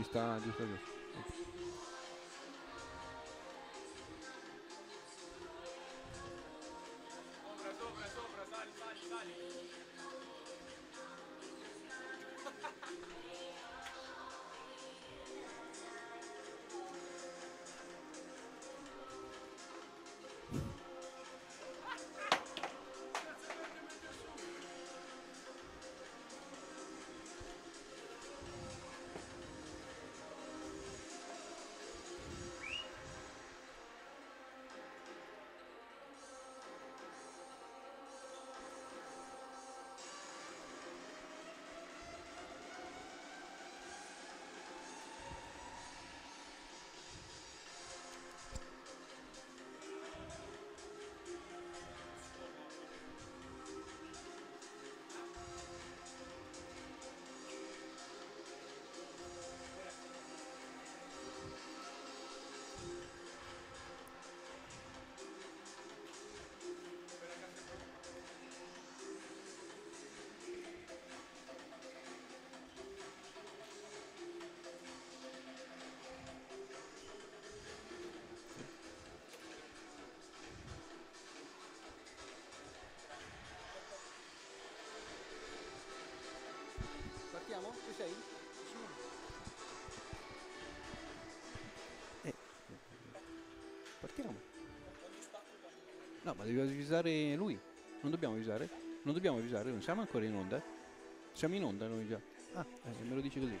está, graças chiamiamo? No, ma devi avvisare lui. Non dobbiamo avvisare? Non dobbiamo avvisare, non siamo ancora in onda. Siamo in onda noi già. Ah, eh, me lo dice così.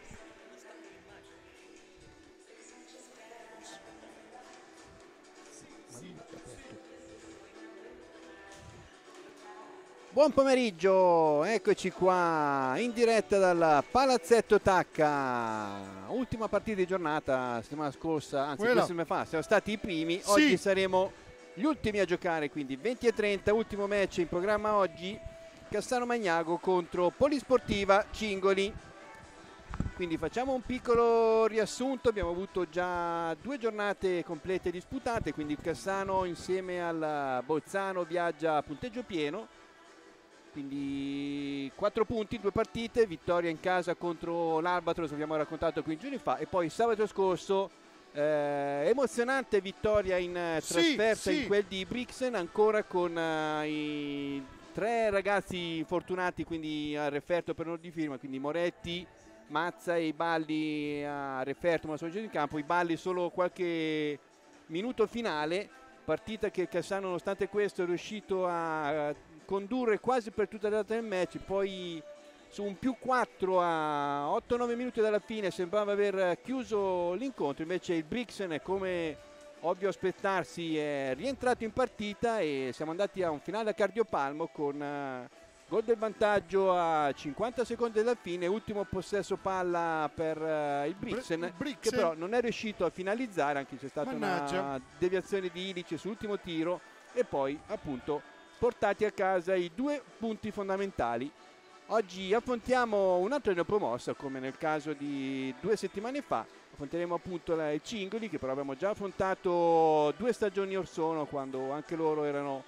Buon pomeriggio, eccoci qua in diretta dal Palazzetto Tacca. Ultima partita di giornata settimana scorsa, anzi Quella. settimana fa, siamo stati i primi, sì. oggi saremo gli ultimi a giocare, quindi 20 e 30, ultimo match in programma oggi, Cassano Magnago contro Polisportiva Cingoli. Quindi facciamo un piccolo riassunto, abbiamo avuto già due giornate complete disputate, quindi Cassano insieme al Bolzano viaggia a punteggio pieno quindi 4 punti, 2 partite, vittoria in casa contro l'Albatros, abbiamo raccontato 15 giorni fa, e poi sabato scorso eh, emozionante vittoria in eh, trasferta sì, sì. in quel di Brixen, ancora con eh, i tre ragazzi fortunati quindi a referto per loro di firma, quindi Moretti, Mazza e i Balli eh, a referto, ma sono già in campo, i Balli solo qualche minuto finale, partita che Cassano nonostante questo è riuscito a condurre quasi per tutta la data del match, poi su un più 4 a 8-9 minuti dalla fine sembrava aver chiuso l'incontro, invece il Brixen come ovvio aspettarsi è rientrato in partita e siamo andati a un finale a cardiopalmo con eh, gol del vantaggio a 50 secondi dalla fine, ultimo possesso palla per eh, il Brixen, Brixen, che però non è riuscito a finalizzare, anche c'è stata Mannaggia. una deviazione di Ilice sull'ultimo tiro e poi appunto portati a casa i due punti fondamentali. Oggi affrontiamo un'altra neopromossa come nel caso di due settimane fa, affronteremo appunto i Cingoli che però abbiamo già affrontato due stagioni or sono quando anche loro erano,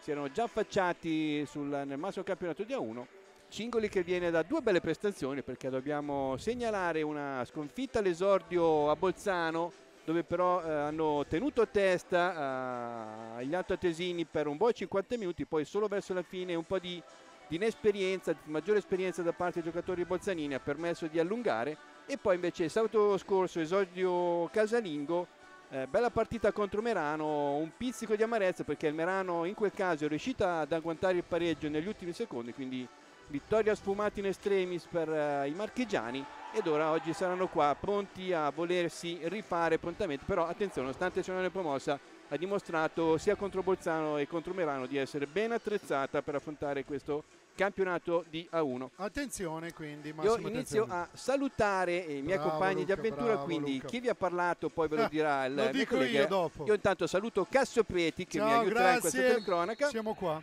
si erano già affacciati sul, nel massimo campionato di A1. Cingoli che viene da due belle prestazioni perché dobbiamo segnalare una sconfitta all'esordio a Bolzano dove però eh, hanno tenuto testa agli eh, altoatesini per un buon 50 minuti, poi solo verso la fine un po' di, di inesperienza, di maggiore esperienza da parte dei giocatori bolzanini ha permesso di allungare e poi invece sabato scorso esordio casalingo eh, bella partita contro Merano, un pizzico di amarezza perché il Merano in quel caso è riuscito ad agguantare il pareggio negli ultimi secondi, quindi vittoria sfumata in estremis per eh, i marchigiani ed ora oggi saranno qua pronti a volersi rifare prontamente però attenzione nonostante ciò non è promossa ha dimostrato sia contro Bolzano che contro Merano di essere ben attrezzata per affrontare questo campionato di A1 attenzione quindi Massimo, io inizio attenzione. a salutare eh, i miei bravo, compagni Luca, di avventura quindi Luca. chi vi ha parlato poi ve lo eh, dirà il lo dico collega. io dopo io intanto saluto Cassio Preti che Ciao, mi aiuterà grazie. in questa telecronaca siamo qua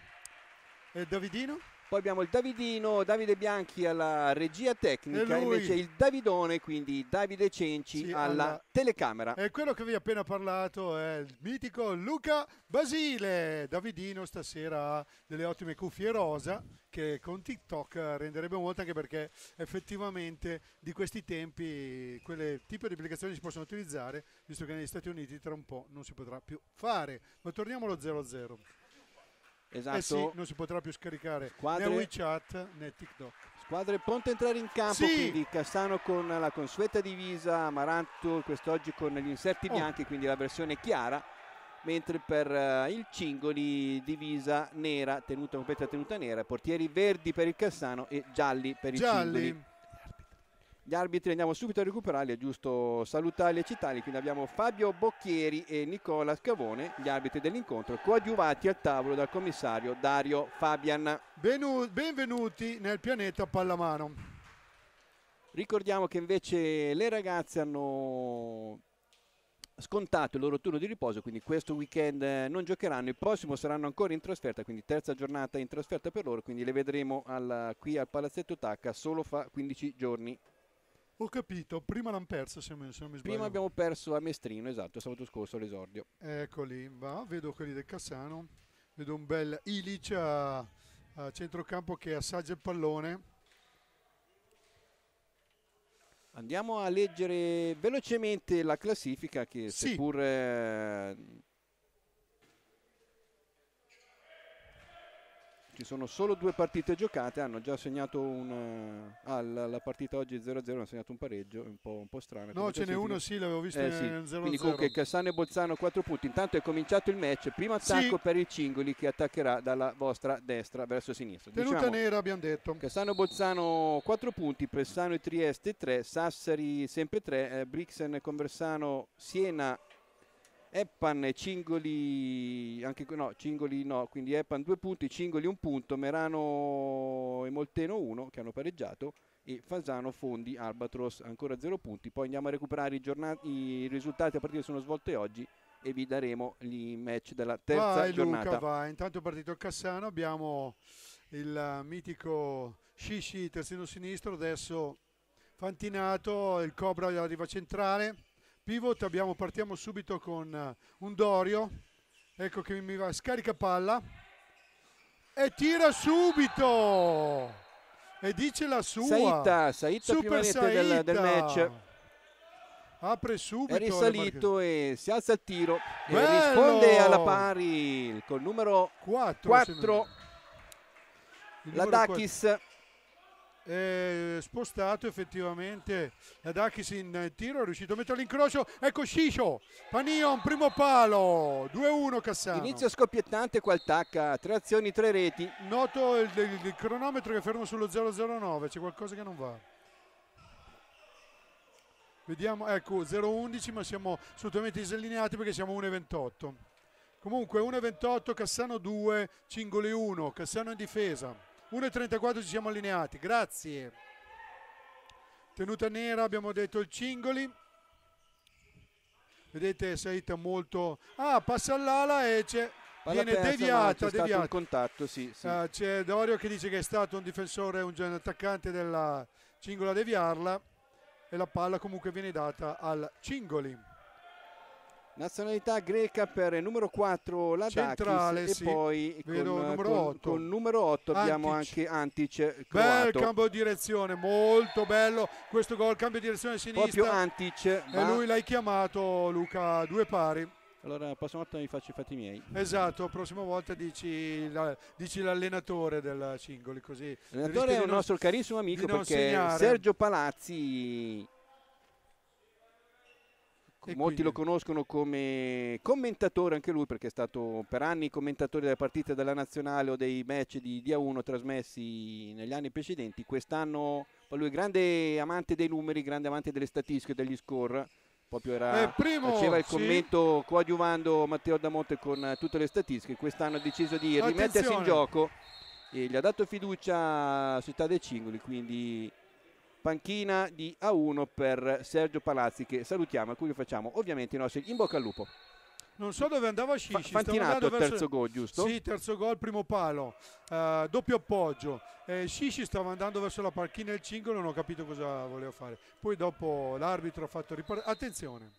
e Davidino poi abbiamo il Davidino, Davide Bianchi alla regia tecnica, e invece il Davidone, quindi Davide Cenci sì, alla, alla telecamera. E quello che vi ho appena parlato, è il mitico Luca Basile. Davidino stasera ha delle ottime cuffie rosa che con TikTok renderebbe molto anche perché effettivamente di questi tempi quelle tipo di applicazioni si possono utilizzare, visto che negli Stati Uniti tra un po' non si potrà più fare. Ma torniamo allo 0-0. Esatto. Eh sì, esatto. non si potrà più scaricare Squadre... né WeChat né TikTok. Squadre pronte a entrare in campo, sì. quindi Cassano con la consueta divisa, Amaranto quest'oggi con gli inserti oh. bianchi, quindi la versione chiara, mentre per uh, il Cingoli divisa nera, tenuta completa tenuta nera, portieri verdi per il Cassano e gialli per il gialli. Cingoli gli arbitri andiamo subito a recuperarli, è giusto salutarli e citarli, quindi abbiamo Fabio Bocchieri e Nicola Scavone, gli arbitri dell'incontro, coadiuvati al tavolo dal commissario Dario Fabian. Benvenuti nel pianeta Pallamano. Ricordiamo che invece le ragazze hanno scontato il loro turno di riposo, quindi questo weekend eh, non giocheranno, il prossimo saranno ancora in trasferta, quindi terza giornata in trasferta per loro, quindi le vedremo al, qui al Palazzetto Tacca solo fra 15 giorni. Ho capito, prima l'hanno perso se non, mi sbaglio. Prima abbiamo perso a Mestrino, esatto, sabato scorso all'esordio. Eccoli, va, vedo quelli del Cassano, vedo un bel Ilic a, a centrocampo che assaggia il pallone. Andiamo a leggere velocemente la classifica che sì. Eh, ci sono solo due partite giocate, hanno già segnato un... Eh, ah, la, la, partita oggi 0-0, hanno segnato un pareggio, un po', un po strano. No, ce n'è uno, sì, l'avevo visto eh, sì. 0-0. Quindi comunque Cassano e Bolzano 4 punti. Intanto è cominciato il match, primo attacco sì. per il Cingoli che attaccherà dalla vostra destra verso sinistra. Tenuta diciamo, nera abbiamo detto. Cassano e Bolzano 4 punti, Pressano e Trieste 3, Sassari sempre 3, eh, Brixen, Conversano, Siena Eppan e Cingoli, anche, no, Cingoli no, quindi Eppan due punti, Cingoli un punto, Merano e Molteno uno che hanno pareggiato e Fasano, Fondi, Albatros ancora zero punti. Poi andiamo a recuperare i, giornati, i risultati a partire sono svolte oggi e vi daremo i match della terza vai, giornata. Luca, vai. Intanto è partito il Cassano, abbiamo il mitico Shishi terzino sinistro, adesso Fantinato, il Cobra arriva centrale pivot, abbiamo, partiamo subito con eh, un Dorio, ecco che mi va, scarica palla e tira subito e dice la sua. Saita, Saita Super Saita. Del, del match. Apre subito. È risalito e si alza il tiro e risponde alla pari col numero 4. 4 la Dakis. 4 eh, spostato effettivamente Adakis in tiro, è riuscito a metterlo in l'incrocio, ecco Sciscio, Panion, primo palo, 2-1 Cassano. Inizio scoppiettante qua tacca tre azioni, tre reti. Noto il, il, il cronometro che fermo sullo 009 c'è qualcosa che non va. Vediamo, ecco 0-11 ma siamo assolutamente disallineati perché siamo 1-28. Comunque 1-28, Cassano 2, Cingoli 1, Cassano in difesa. 1.34 ci siamo allineati, grazie. Tenuta nera, abbiamo detto il Cingoli. Vedete Saita molto... Ah, passa all'ala e c'è... Viene persa, deviata, c'è deviata. contatto, sì, sì. Ah, c'è Dorio che dice che è stato un difensore, un attaccante della Cingola a deviarla e la palla comunque viene data al Cingoli. Nazionalità greca per il numero 4 la Centrale, sì. e poi Vedo con numero, con, 8. Con numero 8 abbiamo anche Antic croato. Bel cambio di direzione, molto bello questo gol, cambio di direzione sinistra. Proprio Antic. E ma... lui l'hai chiamato Luca, due pari. Allora la prossima volta mi faccio i fatti miei. Esatto, la prossima volta dici, l'allenatore del Cingoli così. L'allenatore è un nostro carissimo amico perché Sergio Palazzi molti quindi? lo conoscono come commentatore anche lui perché è stato per anni commentatore delle partite della nazionale o dei match di Dia 1 trasmessi negli anni precedenti. Quest'anno lui è grande amante dei numeri, grande amante delle statistiche, degli score. Proprio era, eh, primo, faceva il commento sì. coadiuvando Matteo Damonte con tutte le statistiche. Quest'anno ha deciso di Attenzione. rimettersi in gioco e gli ha dato fiducia a Città dei Cingoli. Quindi panchina di A1 per Sergio Palazzi che salutiamo a cui facciamo ovviamente i nostri in bocca al lupo non so dove andava Scisci Fantinato verso... terzo gol giusto? sì terzo gol primo palo uh, doppio appoggio eh, stava andando verso la panchina del cingolo non ho capito cosa voleva fare poi dopo l'arbitro ha fatto ripartire attenzione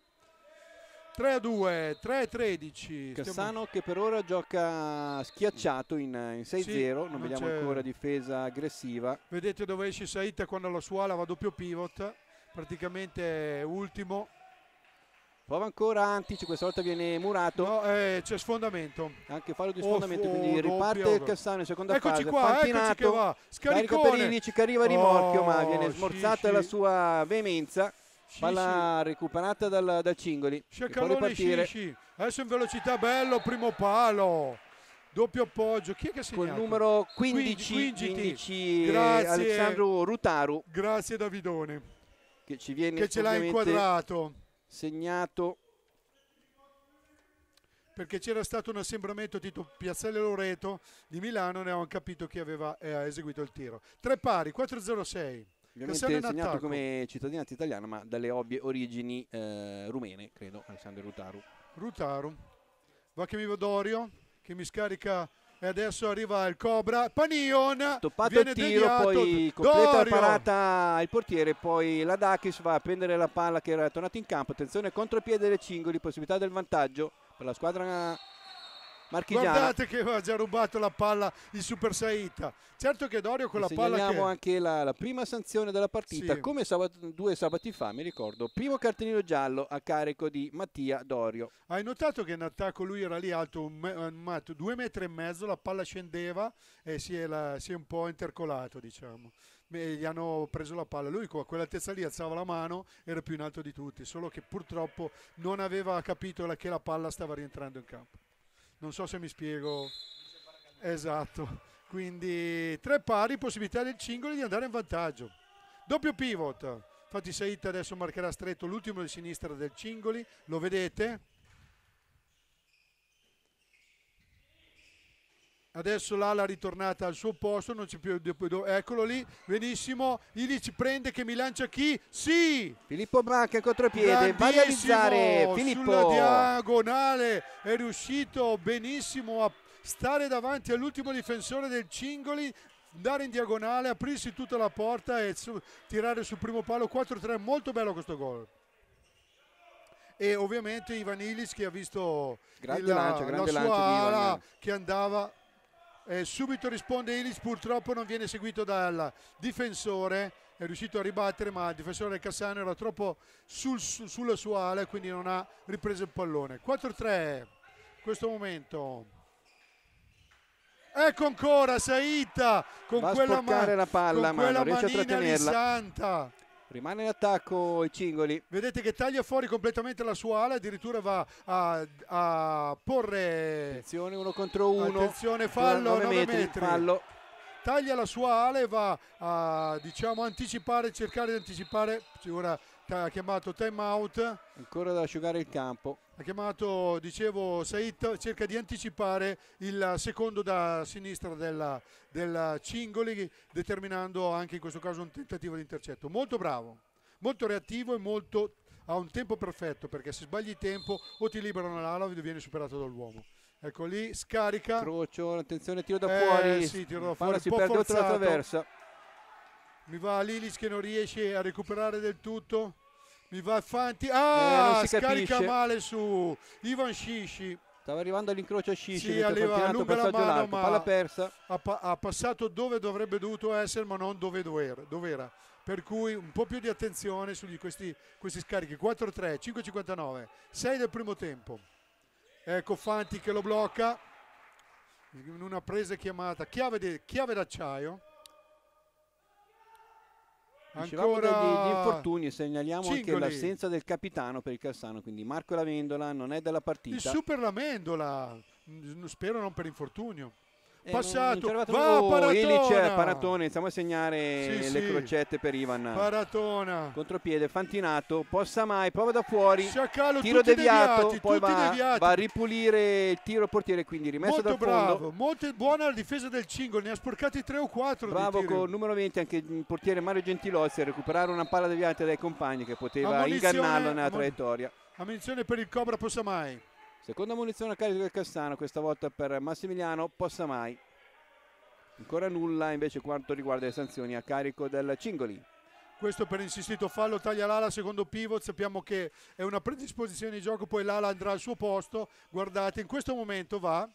3 a 2, 3 a 13. Cassano che per ora gioca schiacciato in, in 6-0, sì, non, non, vediamo ancora difesa aggressiva. Vedete dove esce Saita quando la suola va doppio pivot, praticamente ultimo. Prova ancora Antici, questa volta viene murato. No, eh, c'è sfondamento. Anche fallo di sfondamento, oh, quindi riparte doppio. Cassano in seconda eccoci fase. Qua, Pantinato, eccoci va. Scaricone. Carico per Inici che arriva rimorchio, oh, ma viene oh, smorzata sì, la sua veemenza. Sì, Palla sì. recuperata dal, da Cingoli. Sciacalone Scisci. Adesso in velocità bello, primo palo. Doppio appoggio. Chi è che ha segnato? il numero 15, 15, 15 Grazie. Alessandro Rutaru. Grazie Davidone. Che ci viene Che ce l'ha inquadrato. Segnato. Perché c'era stato un assembramento tipo Piazzale Loreto di Milano, ne avevano capito chi aveva eh, eseguito il tiro. Tre pari, 4-0-6. Ovviamente è segnato come cittadinanza italiana, ma dalle ovvie origini eh, rumene, credo, Alessandro Rutaru. Rutaru. Va che mi Dorio, che mi scarica e adesso arriva il Cobra Panion toppato viene il tiro poi completa Dorio. parata il portiere poi la Dakis va a prendere la palla che era tornata in campo attenzione contropiede delle cingoli possibilità del vantaggio per la squadra Marchigiano. Guardate che aveva già rubato la palla il Super Saita. Certo che Dorio con e la palla... Segnaliamo che... anche la, la, prima sanzione della partita, sì. come sabato, due sabati fa, mi ricordo. Primo cartellino giallo a carico di Mattia Dorio. Hai notato che in attacco lui era lì alto un me, un matto, due metri e mezzo, la palla scendeva e si è, la, si è un po' intercolato, diciamo gli hanno preso la palla. Lui con quell'altezza lì alzava la mano, era più in alto di tutti, solo che purtroppo non aveva capito che la palla stava rientrando in campo non so se mi spiego esatto quindi tre pari possibilità del cingolo di andare in vantaggio doppio pivot infatti Said adesso marcherà stretto l'ultimo di sinistra del Cingoli lo vedete adesso l'ala ritornata al suo posto, non c'è più, eccolo lì, benissimo, Ilic prende che mi lancia chi? Sì! Filippo Branca ecco contropiede, va a realizzare Filippo. Sulla diagonale è riuscito benissimo a stare davanti all'ultimo difensore del Cingoli andare in diagonale, aprirsi tutta la porta e su, tirare sul primo palo 4-3, molto bello questo gol e ovviamente Ivan Illis che ha visto grande il, lancio, grande la sua lancio ala che andava eh, subito risponde Ilis, purtroppo non viene seguito dal difensore, è riuscito a ribattere ma il difensore del Cassano era troppo sul, su, sulla sua ala quindi non ha ripreso il pallone. 4-3 in questo momento. Ecco ancora Saita con Va quella, man- la palla, con quella manina di Santa. Rimane in attacco i Cingoli. Vedete che taglia fuori completamente la sua ala, addirittura va a, a porre... Attenzione, uno contro uno. Attenzione, fallo, 9, 9 metri. Fallo. Taglia la sua ala e va a diciamo, anticipare, cercare di anticipare. Ora ha chiamato time out. Ancora da asciugare il campo ha chiamato, dicevo, Said cerca di anticipare il secondo da sinistra della, della, Cingoli, determinando anche in questo caso un tentativo di intercetto. Molto bravo, molto reattivo e molto, ha un tempo perfetto perché se sbagli tempo o ti liberano l'ala o viene superato dall'uomo. Ecco lì, scarica. Crocio, attenzione, tiro da eh, fuori. eh, Sì, tiro da fuori. si perde oltre la traversa. Mi va Lilis che non riesce a recuperare del tutto mi va avanti. Ah, eh, scarica capisce. male su Ivan Scisci. Stava arrivando all'incrocio Scisci. Sì, aveva lunga la mano, ma palla persa. Ha, pa ha, passato dove dovrebbe dovuto essere, ma non dove, dove era. Per cui un po' più di attenzione su questi, questi scarichi. 4-3, 5-59, 6 del primo tempo. Ecco Fanti che lo blocca in una presa chiamata chiave, d'acciaio Dicevamo degli, degli infortuni e segnaliamo Cingoli. anche l'assenza del capitano per il Cassano, quindi Marco Lavendola non è della partita. Il Super Lavendola, mm, spero non per infortunio passato, va oh, Paratona. Illich, Paratone, iniziamo a segnare sì, le sì. crocette per Ivan. Paratona. Contropiede, Fantinato, possa mai, prova da fuori, Sciacalo, tiro deviato, deviati, poi va, va a ripulire il tiro portiere, quindi rimesso molto dal bravo, fondo. Molto buona la difesa del cingolo ne ha sporcati 3 o 4. Bravo con il numero 20 anche il portiere Mario Gentilozzi a recuperare una palla deviata dai compagni che poteva ingannarlo nella traiettoria. Ammunizione per il Cobra mai Seconda munizione a carico del Cassano, questa volta per Massimiliano Possamai. Ancora nulla invece quanto riguarda le sanzioni a carico del Cingoli. Questo per insistito fallo taglia l'ala secondo pivot, sappiamo che è una predisposizione di gioco, poi l'ala andrà al suo posto, guardate in questo momento va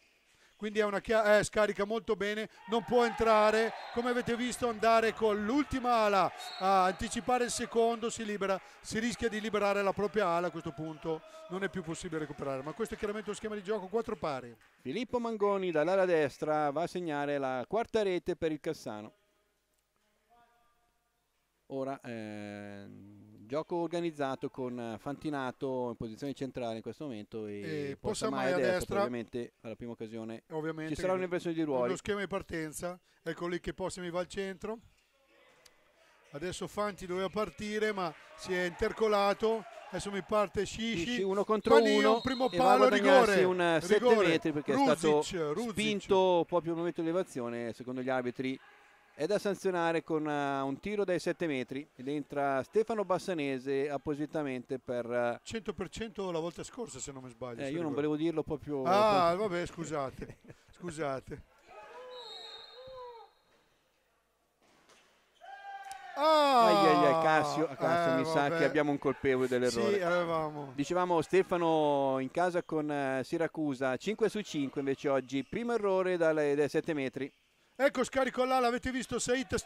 quindi è una chia- eh, scarica molto bene, non può entrare, come avete visto andare con l'ultima ala a anticipare il secondo, si libera, si rischia di liberare la propria ala a questo punto, non è più possibile recuperare, ma questo è chiaramente uno schema di gioco, quattro pari. Filippo Mangoni dall'ala destra va a segnare la quarta rete per il Cassano. Ora... Eh gioco organizzato con eh, Fantinato in posizione centrale in questo momento e, e Possa mai a destra, destra ovviamente alla prima occasione ovviamente ci sarà un'inversione di ruolo lo schema di partenza ecco lì che Possamai va al centro adesso Fanti doveva partire ma si è intercolato adesso mi parte Scisci, uno contro Panino, uno primo palo, rigore un 7 eh, rigore. metri perché Ruzic, è stato Ruzic. spinto proprio al momento di elevazione secondo gli arbitri è da sanzionare con eh, un tiro dai 7 metri ed entra Stefano Bassanese appositamente per 100% eh, la volta scorsa se non mi sbaglio eh, io ricordo. non volevo dirlo proprio eh, ah vabbè scusate scusate Ah, ai, ai, ai, Cassio, ah, Cassio eh, mi vabbè. sa che abbiamo un colpevole dell'errore. Sì, avevamo. Dicevamo Stefano in casa con Siracusa 5 su 5 invece oggi, primo errore dai 7 metri. Ecco scarico là, l'avete visto Said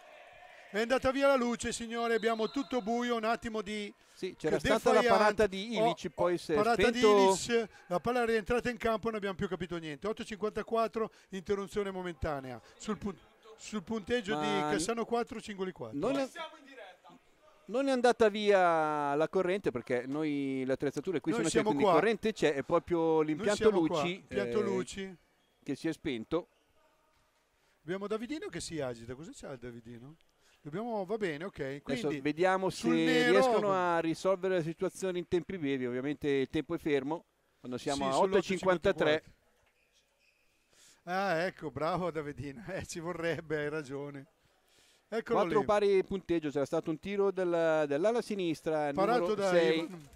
è andata via la luce signore, abbiamo tutto buio, un attimo di Sì, c'era stata la parata di oh, Ilic, oh, poi oh, si è parata spento... di Ilic, la palla è rientrata in campo, non abbiamo più capito niente. 8.54, interruzione momentanea sul, pu sul punteggio Ma... di Cassano 4, Cingoli 4. Non è... Non è andata via la corrente perché noi le attrezzature qui noi sono siamo qua. corrente c'è, è proprio l'impianto luci, eh, luci che si è spento Abbiamo Davidino che si agita, cosa c'è il Davidino? Dobbiamo, va bene, ok. Quindi, vediamo se nero... riescono a risolvere la situazione in tempi brevi, ovviamente il tempo è fermo, quando siamo sì, a 8.53. Ah, ecco, bravo Davidino, eh, ci vorrebbe, hai ragione. Eccolo 4 lì. pari punteggio, c'era stato un tiro del, dell'ala sinistra, Parato da 6. Ivan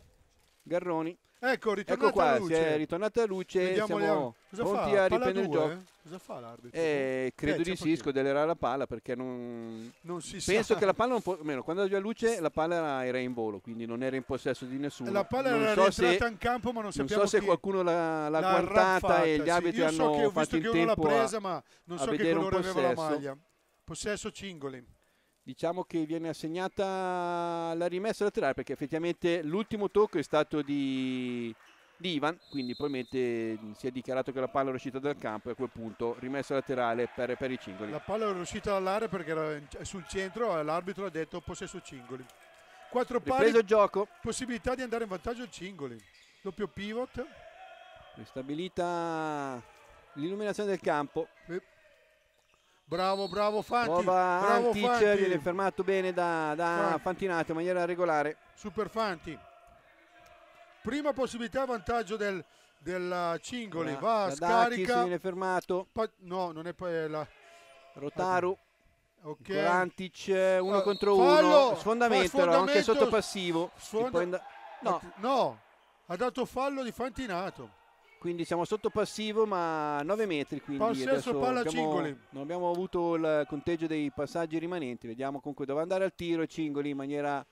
Garroni. Ecco, ritornata ecco qua, luce. è ritornata a luce, Vediamo siamo cosa pronti fa? a riprendere il gioco. Cosa fa l'arbitro? Eh, credo eh, di sì, scodellerà la palla perché non... non si Penso sa. che la palla non può... Meno, quando aveva luce la palla era in volo, quindi non era in possesso di nessuno. La palla non era so rientrata se, in campo ma non sappiamo Non so se qualcuno l'ha, l'ha, guardata e gli arbitri sì, hanno so fatto il tempo presa, ma non so che colore aveva la maglia. Possesso Cingoli diciamo che viene assegnata la rimessa laterale perché effettivamente l'ultimo tocco è stato di, di, Ivan quindi probabilmente si è dichiarato che la palla è uscita dal campo e a quel punto rimessa laterale per, per i cingoli la palla è uscita dall'area perché era sul centro e l'arbitro ha detto possesso cingoli quattro pari gioco possibilità di andare in vantaggio il cingoli doppio pivot ristabilita l'illuminazione del campo eh Bravo, bravo Fanti. Nuova bravo Antic, Fanti. viene fermato bene da, da Fanti. Fantinato in maniera regolare. Super Fanti. Prima possibilità a vantaggio del, della uh, Cingoli. Va, Va scarica. viene fermato. Pa no, non è poi la... Rotaru. Ok. Corantic, uno uh, contro fallo. uno. Sfondamento, sfondamento, anche sotto passivo. Sfonda no. no, ha dato fallo di Fantinato quindi siamo sotto passivo ma 9 metri quindi possesso palla abbiamo, Cingoli non abbiamo avuto il conteggio dei passaggi rimanenti vediamo comunque dove andare al tiro Cingoli in maniera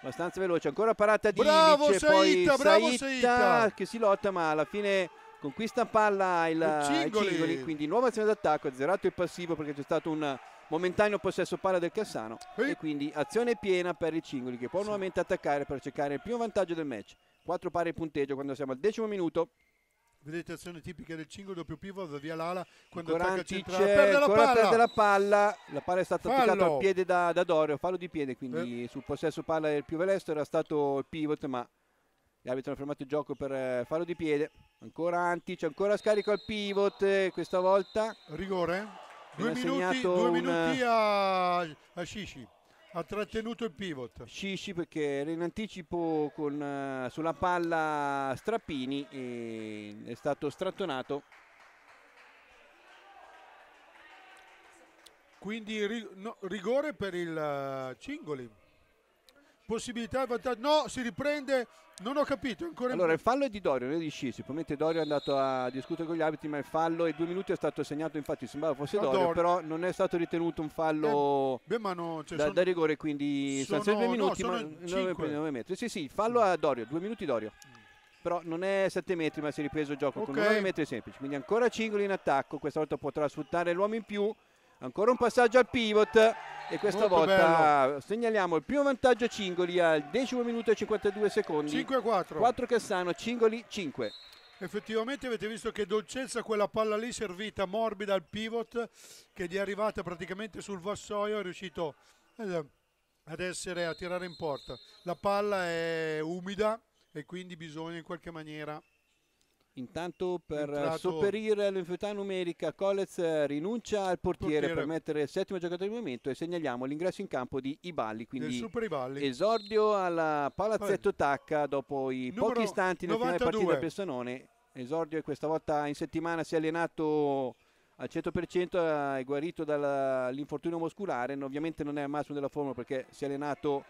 abbastanza veloce ancora parata di bravo Ilic, Saita, bravo Saita, Saitta che si lotta ma alla fine conquista palla il Cingoli. Cingoli quindi nuova azione d'attacco azzerato il passivo perché c'è stato un momentaneo possesso palla del Cassano e, e quindi azione piena per i Cingoli che può sì. nuovamente attaccare per cercare il primo vantaggio del match 4 pari punteggio quando siamo al decimo minuto vegetazione tipica del Cingo, doppio pivot, via l'ala quando Corantice, attacca centrale, perde la palla. perde la palla, la palla è stata fallo. toccata al piede da, da, Dorio, fallo di piede, quindi eh. sul possesso palla del più velesto era stato il pivot, ma gli arbitri hanno fermato il gioco per eh, fallo di piede. Ancora Antic, ancora scarico al pivot, eh, questa volta rigore. Due minuti, due minuti, un... a, a Shishi ha trattenuto il pivot. sì sì perché era in anticipo con, eh, sulla palla Strappini e è stato strattonato. Quindi rigore per il eh, Cingoli possibilità di vantaggio. No, si riprende. Non ho capito ancora. Allora, il fallo è di Dorio, non è di Scisippo. Sicuramente Dorio è andato a discutere con gli abiti, ma il fallo è due minuti è stato segnato. Infatti, sembrava fosse Dorio, Dorio, però non è stato ritenuto un fallo eh, beh, ma no, cioè, da, sono, da, rigore. Quindi, sono, sono due minuti, no, ma 9, 9 metri. Sì, sì, fallo a Dorio, due minuti Dorio. Però non è 7 metri, ma si è ripreso il gioco okay. con 9 metri semplici. Quindi ancora Cingoli in attacco. Questa volta potrà sfruttare l'uomo in più ancora un passaggio al pivot e questa Molto volta bello. segnaliamo il primo vantaggio Cingoli al decimo minuto e 52 secondi 5 4 4 Cassano, Cingoli 5 effettivamente avete visto che dolcezza quella palla lì servita morbida al pivot che gli è arrivata praticamente sul vassoio è riuscito eh, ad essere a tirare in porta la palla è umida e quindi bisogna in qualche maniera Intanto per Entrato... sopperire all'infiorità numerica, Colez eh, rinuncia al portiere, portiere, per mettere il settimo giocatore di movimento e segnaliamo l'ingresso in campo di Iballi. Quindi esordio alla Palazzetto Tacca dopo i Numero pochi istanti nel finale partita per Sanone. Esordio e questa volta in settimana si è allenato al 100%, eh, è guarito dall'infortunio muscolare, ovviamente non è al massimo della forma perché si è allenato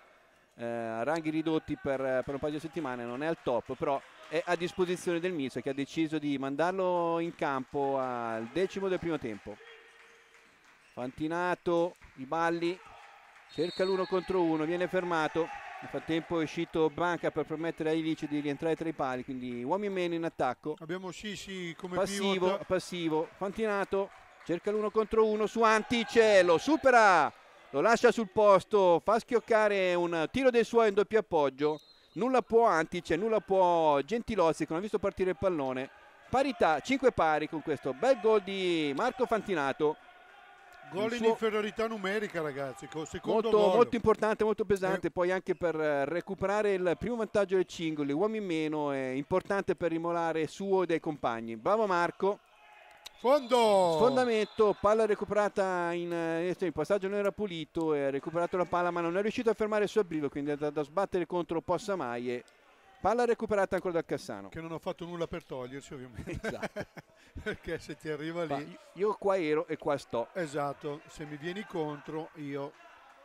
eh, ranghi ridotti per, per, un paio di settimane, non è al top, però è a disposizione del Miso che ha deciso di mandarlo in campo al decimo del primo tempo. Fantinato, i balli, cerca l'uno contro uno, viene fermato. Nel frattempo è uscito Banca per permettere a Ilice di rientrare tra i pali, quindi uomini meno in attacco. Abbiamo Sisi come passivo, pivot. passivo. Fantinato cerca l'uno contro uno su Anticello, supera lo lascia sul posto, fa schioccare un tiro del suo in doppio appoggio, nulla può Antice, nulla può Gentilozzi che non ha visto partire il pallone, parità 5 pari con questo bel gol di Marco Fantinato. Gol in suo... inferiorità numerica ragazzi, molto, molto, importante, molto pesante, eh. poi anche per recuperare il primo vantaggio del Cingoli, uomini in meno, è importante per rimolare suo e dei compagni. Bravo Marco. Fondo. Sfondamento, palla recuperata in eh, il passaggio non era pulito, eh, ha recuperato la palla ma non è riuscito a fermare il suo abbrivo, quindi è andato a sbattere contro Maie. Palla recuperata ancora dal Cassano. Che non ho fatto nulla per togliersi ovviamente. Esatto. Perché se ti arriva lì... Ma io qua ero e qua sto. Esatto, se mi vieni contro io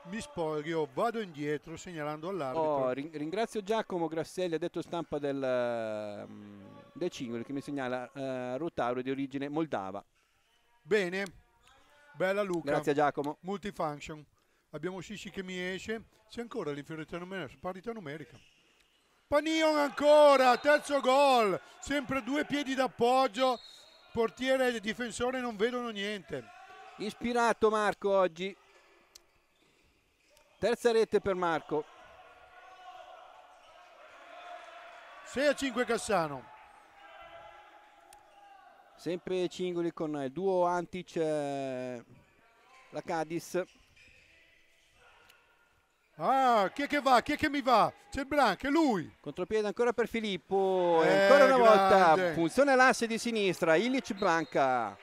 mi spoglio, vado indietro segnalando all'arbitro. Oh, ringrazio Giacomo Grasselli, detto stampa del, mm, del Cingoli, che mi segnala eh, Rotauro di origine moldava. Bene, bella Luca. Grazie Giacomo. Multifunction. Abbiamo Sissi che mi esce, c'è ancora l'inferiorità numerica, parità numerica. Panion ancora, terzo gol, sempre due piedi d'appoggio, portiere e difensore non vedono niente. Ispirato Marco oggi, Terza rete per Marco. 6 a 5 Cassano. Sempre Cingoli con il duo Antic, eh, la Cadiz. Ah, chi è che va? Chi è che mi va? C'è Blanc, è lui. Contropiede ancora per Filippo. e eh, ancora una grande. volta funziona l'asse di sinistra, Illich Blanca.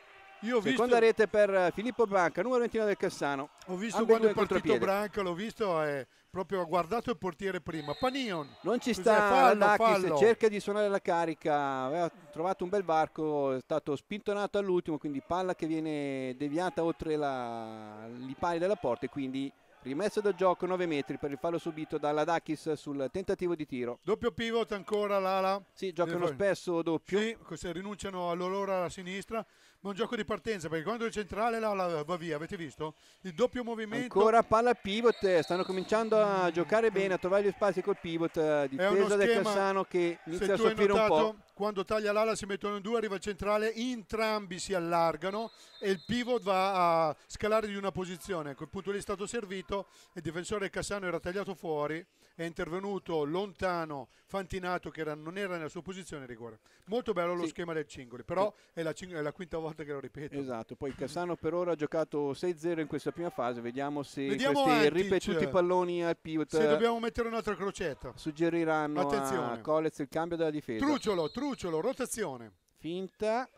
Io Seconda rete per eh, Filippo Branca, numero 29 del Cassano. Ho visto Ambedue quando è partito Branca, l'ho visto, è eh, proprio ha guardato il portiere prima. Panion. Non ci sta Lacchis, cerca di suonare la carica, aveva trovato un bel varco, è stato spintonato all'ultimo, quindi palla che viene deviata oltre la, i pali della porta e quindi rimessa da gioco 9 metri per il fallo subito dalla Dakis sul tentativo di tiro. Doppio pivot ancora l'ala. Sì, giocano spesso doppio. Sì, se rinunciano all'olore alla sinistra ma un gioco di partenza perché quando il centrale là, là, va via, avete visto? Il doppio movimento. Ancora palla pivot, eh, stanno cominciando a giocare bene, a trovare gli spazi col pivot, eh, difesa del Cassano che inizia a soffrire notato, un po' quando taglia l'ala si mettono in due, arriva il centrale, entrambi si allargano e il pivot va a scalare di una posizione. A quel punto lì è stato servito, il difensore Cassano era tagliato fuori, è intervenuto lontano Fantinato che era, non era nella sua posizione rigore. Molto bello lo sì. schema del Cingoli, però è la, è la, quinta volta che lo ripeto. Esatto, poi Cassano per ora ha giocato 6-0 in questa prima fase, vediamo se vediamo questi Antic. ripetuti palloni al pivot... Se dobbiamo mettere un'altra crocetta. Suggeriranno Attenzione. a Colez il cambio della difesa. Trucciolo, trucciolo Ferrucciolo, rotazione. Finta.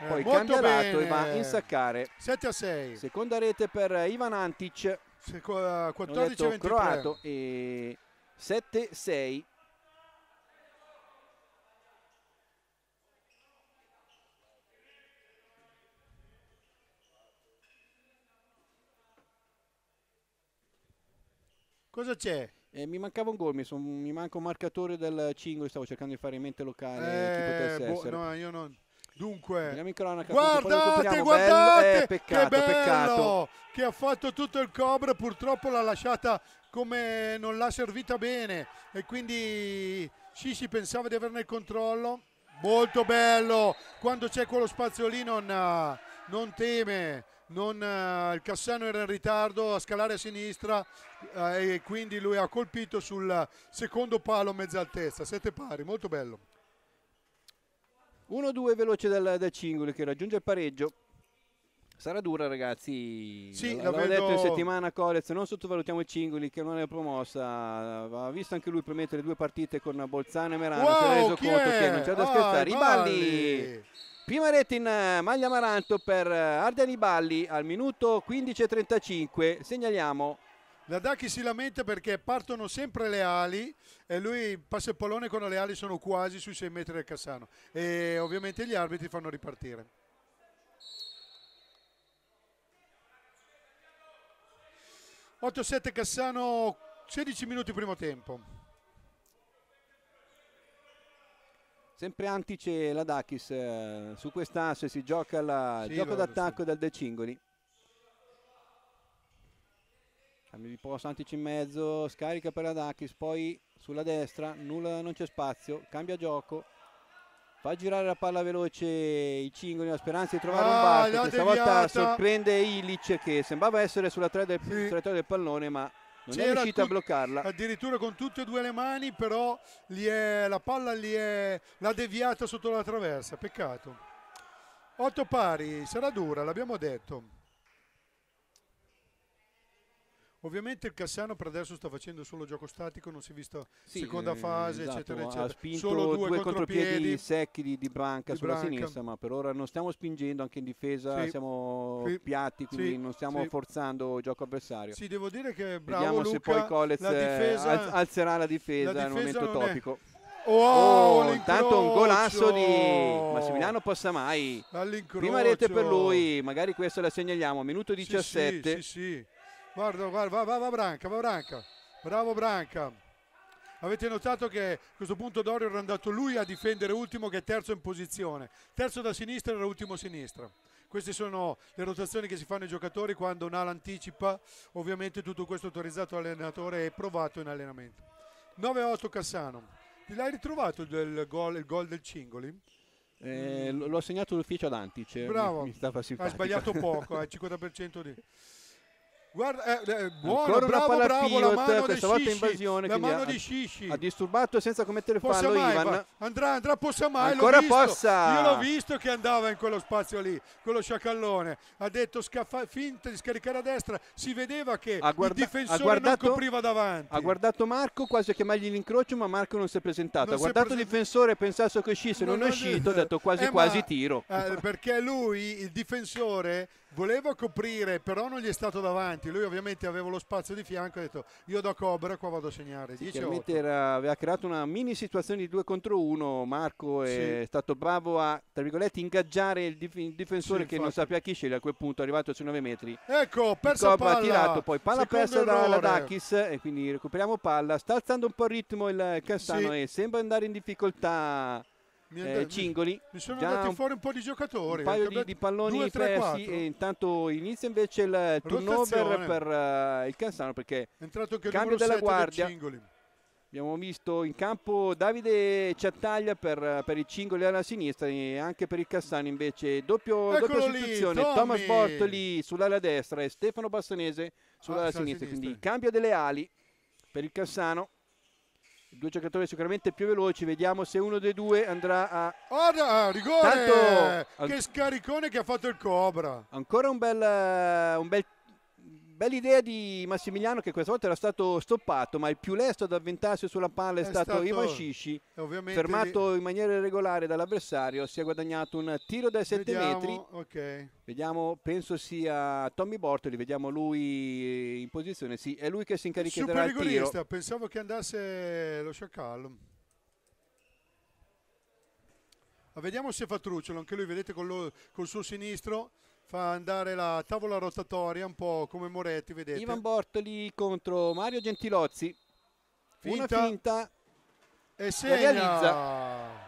Eh, Poi cambia lato e va a insaccare. 7 a 6. Seconda rete per Ivan Antic. Seco, uh, eh, 14 detto, croato e 7 a 6. Cosa c'è? Eh, mi mancava un gol, mi, son, mi, manca un marcatore del 5, stavo cercando di fare in mente locale eh, chi boh, No, io non... Dunque, cronaca, guardate, guardate, bello. Eh, peccato, che bello peccato. che ha fatto tutto il Cobra, purtroppo l'ha lasciata come non l'ha servita bene e quindi Sissi pensava di averne il controllo. Molto bello, quando c'è quello spazio lì non, non teme, non, eh, il Cassano era in ritardo a scalare a sinistra eh, e quindi lui ha colpito sul secondo palo a mezza altezza, sette pari, molto bello. 1-2 veloce dal, dal Cingoli che raggiunge il pareggio. Sarà dura ragazzi, sì, l'avevo vedo... detto in settimana Corez, non sottovalutiamo il Cingoli che non è promossa, ha visto anche lui premettere due partite con Bolzano e Merano, wow, si è reso conto è? che non c'è da ah, scherzare, ah, i balli! balli. Prima rete in eh, maglia amaranto per eh, Ardiani Balli al minuto 15.35, segnaliamo. La Dacchi si lamenta perché partono sempre le ali e lui passa il pallone quando le ali sono quasi sui 6 metri del Cassano e ovviamente gli arbitri fanno ripartire. ...8-7 Cassano, 16 minuti primo tempo. Sempre antice la Ladakis, eh, su quest'asse si gioca la, sì, gioco d'attacco sì. del De Cingoli. Cambio di posto, antice in mezzo, scarica per la Ladakis, poi sulla destra, nulla, non c'è spazio, cambia gioco. Fa girare la palla veloce i Cingoli la speranza di trovare ah, un basket. Stavolta sorprende Illich che sembrava essere sulla traiettoria del, sì. del pallone ma non è riuscita a bloccarla. Addirittura con tutte e due le mani, però è, la palla è, l'ha deviata sotto la traversa, peccato. Otto pari, sarà dura, l'abbiamo detto. Ovviamente il Cassano per adesso sta facendo solo gioco statico, non si è visto sì, seconda eh, fase, esatto, eccetera, eccetera. Ha spinto solo due, due contropiedi, contropiedi secchi di, di Branca di sulla branca. sinistra, ma per ora non stiamo spingendo anche in difesa, sì. siamo sì. piatti, quindi non stiamo forzando il gioco avversario. Sì, devo dire che bravo Vediamo Luca, se poi Colez la eh, difesa, alzerà la difesa, nel momento topico. È. Oh, oh intanto un golasso di Massimiliano Passamai. Prima rete per lui, magari questo la segnaliamo. Minuto 17. Sì, sì, sì, Guarda, guarda, va, va, va Branca, va Branca. Bravo Branca. Avete notato che a questo punto Dorio era andato lui a difendere ultimo che è terzo in posizione. Terzo da sinistra era ultimo a sinistra. Queste sono le rotazioni che si fanno ai giocatori quando un ala anticipa. Ovviamente tutto questo autorizzato all'allenatore e provato in allenamento. 9-8 Cassano. l'hai ritrovato il gol, il gol del Cingoli? Eh, l'ho segnato l'ufficio ad Antice. Bravo. Mi, mi Hai sbagliato poco, al 50% di... Guarda, eh, eh, buono, Ancora bravo, una bravo, pivot, la questa volta Shisci, invasione. La mano ha, di Scisci. Ha disturbato senza commettere possa fallo mai, Ivan. Va. Andrà, andrà, possa mai. Ancora visto, possa. Io l'ho visto che andava in quello spazio lì, quello sciacallone. Ha detto scaffa, finta di scaricare a destra. Si vedeva che ha guarda- il difensore guardato, non copriva davanti. Ha guardato Marco quasi a chiamargli l'incrocio, ma Marco non si è presentato. Non ha guardato presen- il difensore e pensato che uscisse, non, non è uscito. Ha detto quasi eh, quasi ma, tiro. Eh, perché lui, il difensore, voleva coprire, però non gli è stato davanti avanti, lui ovviamente aveva lo spazio di fianco e ha detto io do Cobra, qua vado a segnare. Sì, era, aveva creato una mini situazione di 2 contro 1, Marco è sì. stato bravo a, tra virgolette, ingaggiare il, dif- difensore sì, che non sapeva chi scegliere a quel punto, è arrivato sui 9 metri. Ecco, persa Cobra palla. ha tirato, poi palla persa dalla Dakis e quindi recuperiamo palla, sta alzando un po' il ritmo il Castano e sembra andare in difficoltà eh, Cingoli. Mi sono Già andati fuori un po' di giocatori. Un paio di, di palloni due, tre, persi e intanto inizia invece il turnover Rotazione. per uh, il Cansano perché è entrato anche il cambio della guardia. Del Abbiamo visto in campo Davide Ciattaglia per, per il Cingoli alla sinistra e anche per il Cassano invece doppio, Eccolo doppia sostituzione. Lì, Thomas Bortoli sull'ala destra e Stefano Bassanese sull'ala ah, sinistra, sinistra. Quindi cambio delle ali per il Cassano due giocatori sicuramente più veloci, vediamo se uno dei due andrà a... Orda, ah, rigore! Tanto... Che scaricone che ha fatto il Cobra! Ancora un bel, eh, un bel bella idea di Massimiliano che questa volta era stato stoppato, ma il più lesto ad avventarsi sulla palla è, è stato, stato Ivan Scisci, fermato lì. in maniera irregolare dall'avversario, si è guadagnato un tiro dai 7 vediamo, metri. Okay. Vediamo, penso sia Tommy Bortoli, vediamo lui in posizione, sì, è lui che si incaricherà il tiro. pensavo che andasse lo sciacallo. Ma vediamo se fa trucciolo, anche lui vedete col, lo, col suo sinistro fa andare la tavola rotatoria un po' come Moretti, vedete. Ivan Bortoli contro Mario Gentilozzi. Finta. Una finta. E segna.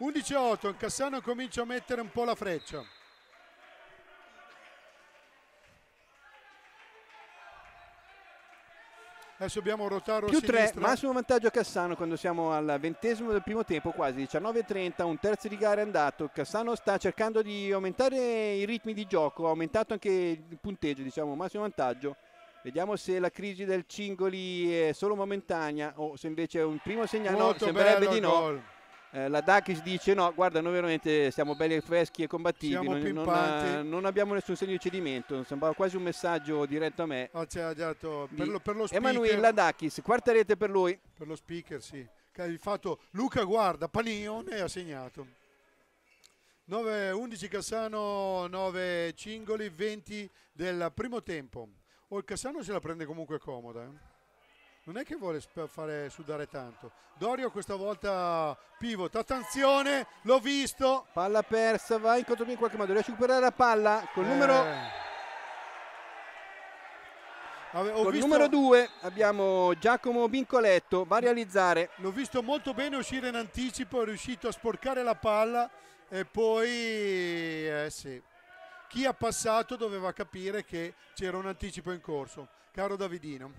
11-8, Cassano comincia a mettere un po' la freccia. Adesso abbiamo Rotaro Più 3, massimo vantaggio Cassano quando siamo al ventesimo del primo tempo, quasi 19.30, un terzo di gara è andato. Cassano sta cercando di aumentare i ritmi di gioco, ha aumentato anche il punteggio, diciamo, massimo vantaggio. Vediamo se la crisi del Cingoli è solo momentanea o se invece è un primo segnale, no, sembrerebbe di no. Gol eh, la Dakis dice no, guarda, noi veramente siamo belli e freschi e combattivi, non, non, non, abbiamo nessun segno di cedimento, sembrava quasi un messaggio diretto a me. Ah, cioè, dato, per lo, per lo speaker, Emanuela Dakis, quarta rete per lui. Per lo speaker, sì. Che hai fatto Luca guarda, Panione ha segnato. 9-11 Cassano, 9 Cingoli, 20 del primo tempo. O oh, il Cassano se la prende comunque comoda. Eh non è che vuole fare sudare tanto. Dorio questa volta pivot, attenzione, l'ho visto. Palla persa, va incontro in qualche modo, riesce a recuperare la palla col eh. numero... Ave, col visto... numero due abbiamo Giacomo Bincoletto, va a realizzare. L'ho visto molto bene uscire in anticipo, è riuscito a sporcare la palla e poi... Eh sì chi ha passato doveva capire che c'era un anticipo in corso. Caro Davidino.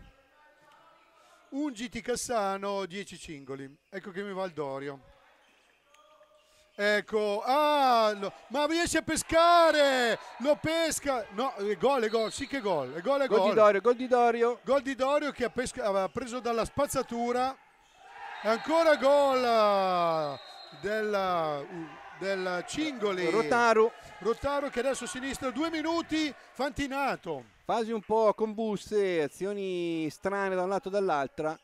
Ungiti Cassano, 10 cingoli. Ecco che mi va il Dorio. Ecco, ah, lo, ma riesce a pescare, lo pesca, no, è gol, è gol, sì che gol, è gol, è gol. Gol di Dorio, gol di Dorio. Gol di Dorio che aveva preso dalla spazzatura, e ancora gol eh, della... Uh, del Cingoli. Rotaro. Rotaro che adesso sinistra, due minuti, Fantinato. Fasi un po' convulse, azioni strane da un lato e dall'altra.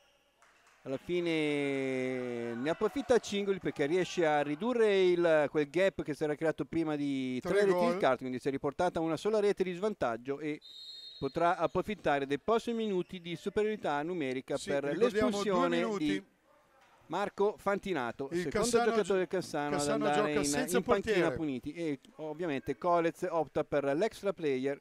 Alla fine ne approfitta Cingoli perché riesce a ridurre il, quel gap che si era creato prima di tre, tre reti di carte, quindi si è riportata una sola rete di svantaggio e potrà approfittare dei prossimi minuti di superiorità numerica sì, per l'espulsione di Marco Fantinato, il secondo Cassano giocatore del Cassano, Cassano ad gioca in, senza in panchina puniti e ovviamente Colez opta per l'extra player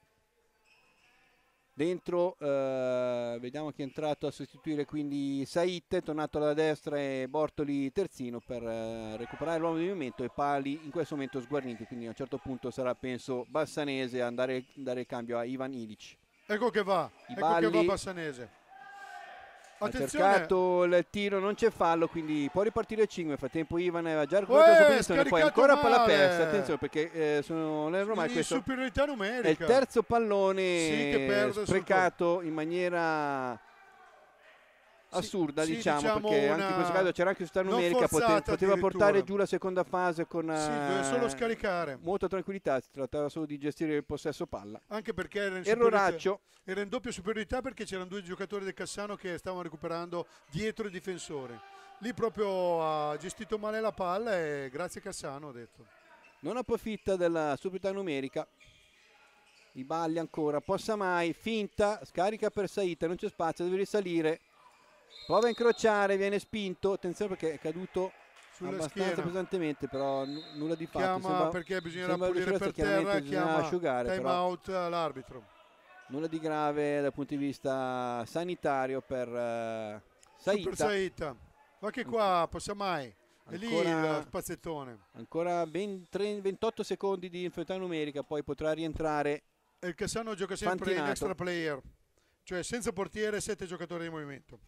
dentro eh, vediamo chi è entrato a sostituire quindi Sait, tornato alla destra e Bortoli terzino per eh, recuperare l'uomo di movimento e Pali in questo momento sguarniti quindi a un certo punto sarà penso Bassanese a andare, dare il cambio a Ivan Ilic ecco che va, Iballi, ecco che va Bassanese ha cercato il tiro, non c'è fallo, quindi può ripartire 5. Nel frattempo Ivan aveva già recuperato la sua eh, posizione, poi ancora palla persa. Attenzione perché eh, sono nel Romai questo superiorità numerica. È il terzo pallone sì, sprecato in maniera assurda, sì, diciamo, diciamo, perché anche in questo caso c'era anche questa numerica, poteva, poteva portare giù la seconda fase con sì, eh, solo scaricare. molta tranquillità, si trattava solo di gestire il possesso palla. Anche perché era in, superiorità, era in doppia superiorità perché c'erano due giocatori del Cassano che stavano recuperando dietro il difensore. Lì proprio ha gestito male la palla e grazie Cassano ha detto. Non approfitta della superiorità numerica. I balli ancora, possa mai, finta, scarica per Saita, non c'è spazio, deve risalire prova a incrociare, viene spinto, attenzione perché è caduto sulla abbastanza schiena. pesantemente, però nulla di fatto. Chiama sembra, perché bisognerà pulire per terra, chiama asciugare, time però. out eh, l'arbitro. Nulla di grave dal punto di vista sanitario per uh, Saita. Per Saita. Ma che qua, passa mai. È lì il spazzettone. Ancora 23, 28 secondi di inferiorità numerica, poi potrà rientrare. E il Cassano gioca sempre Fantinato. in extra player, cioè senza portiere, 7 giocatori di movimento.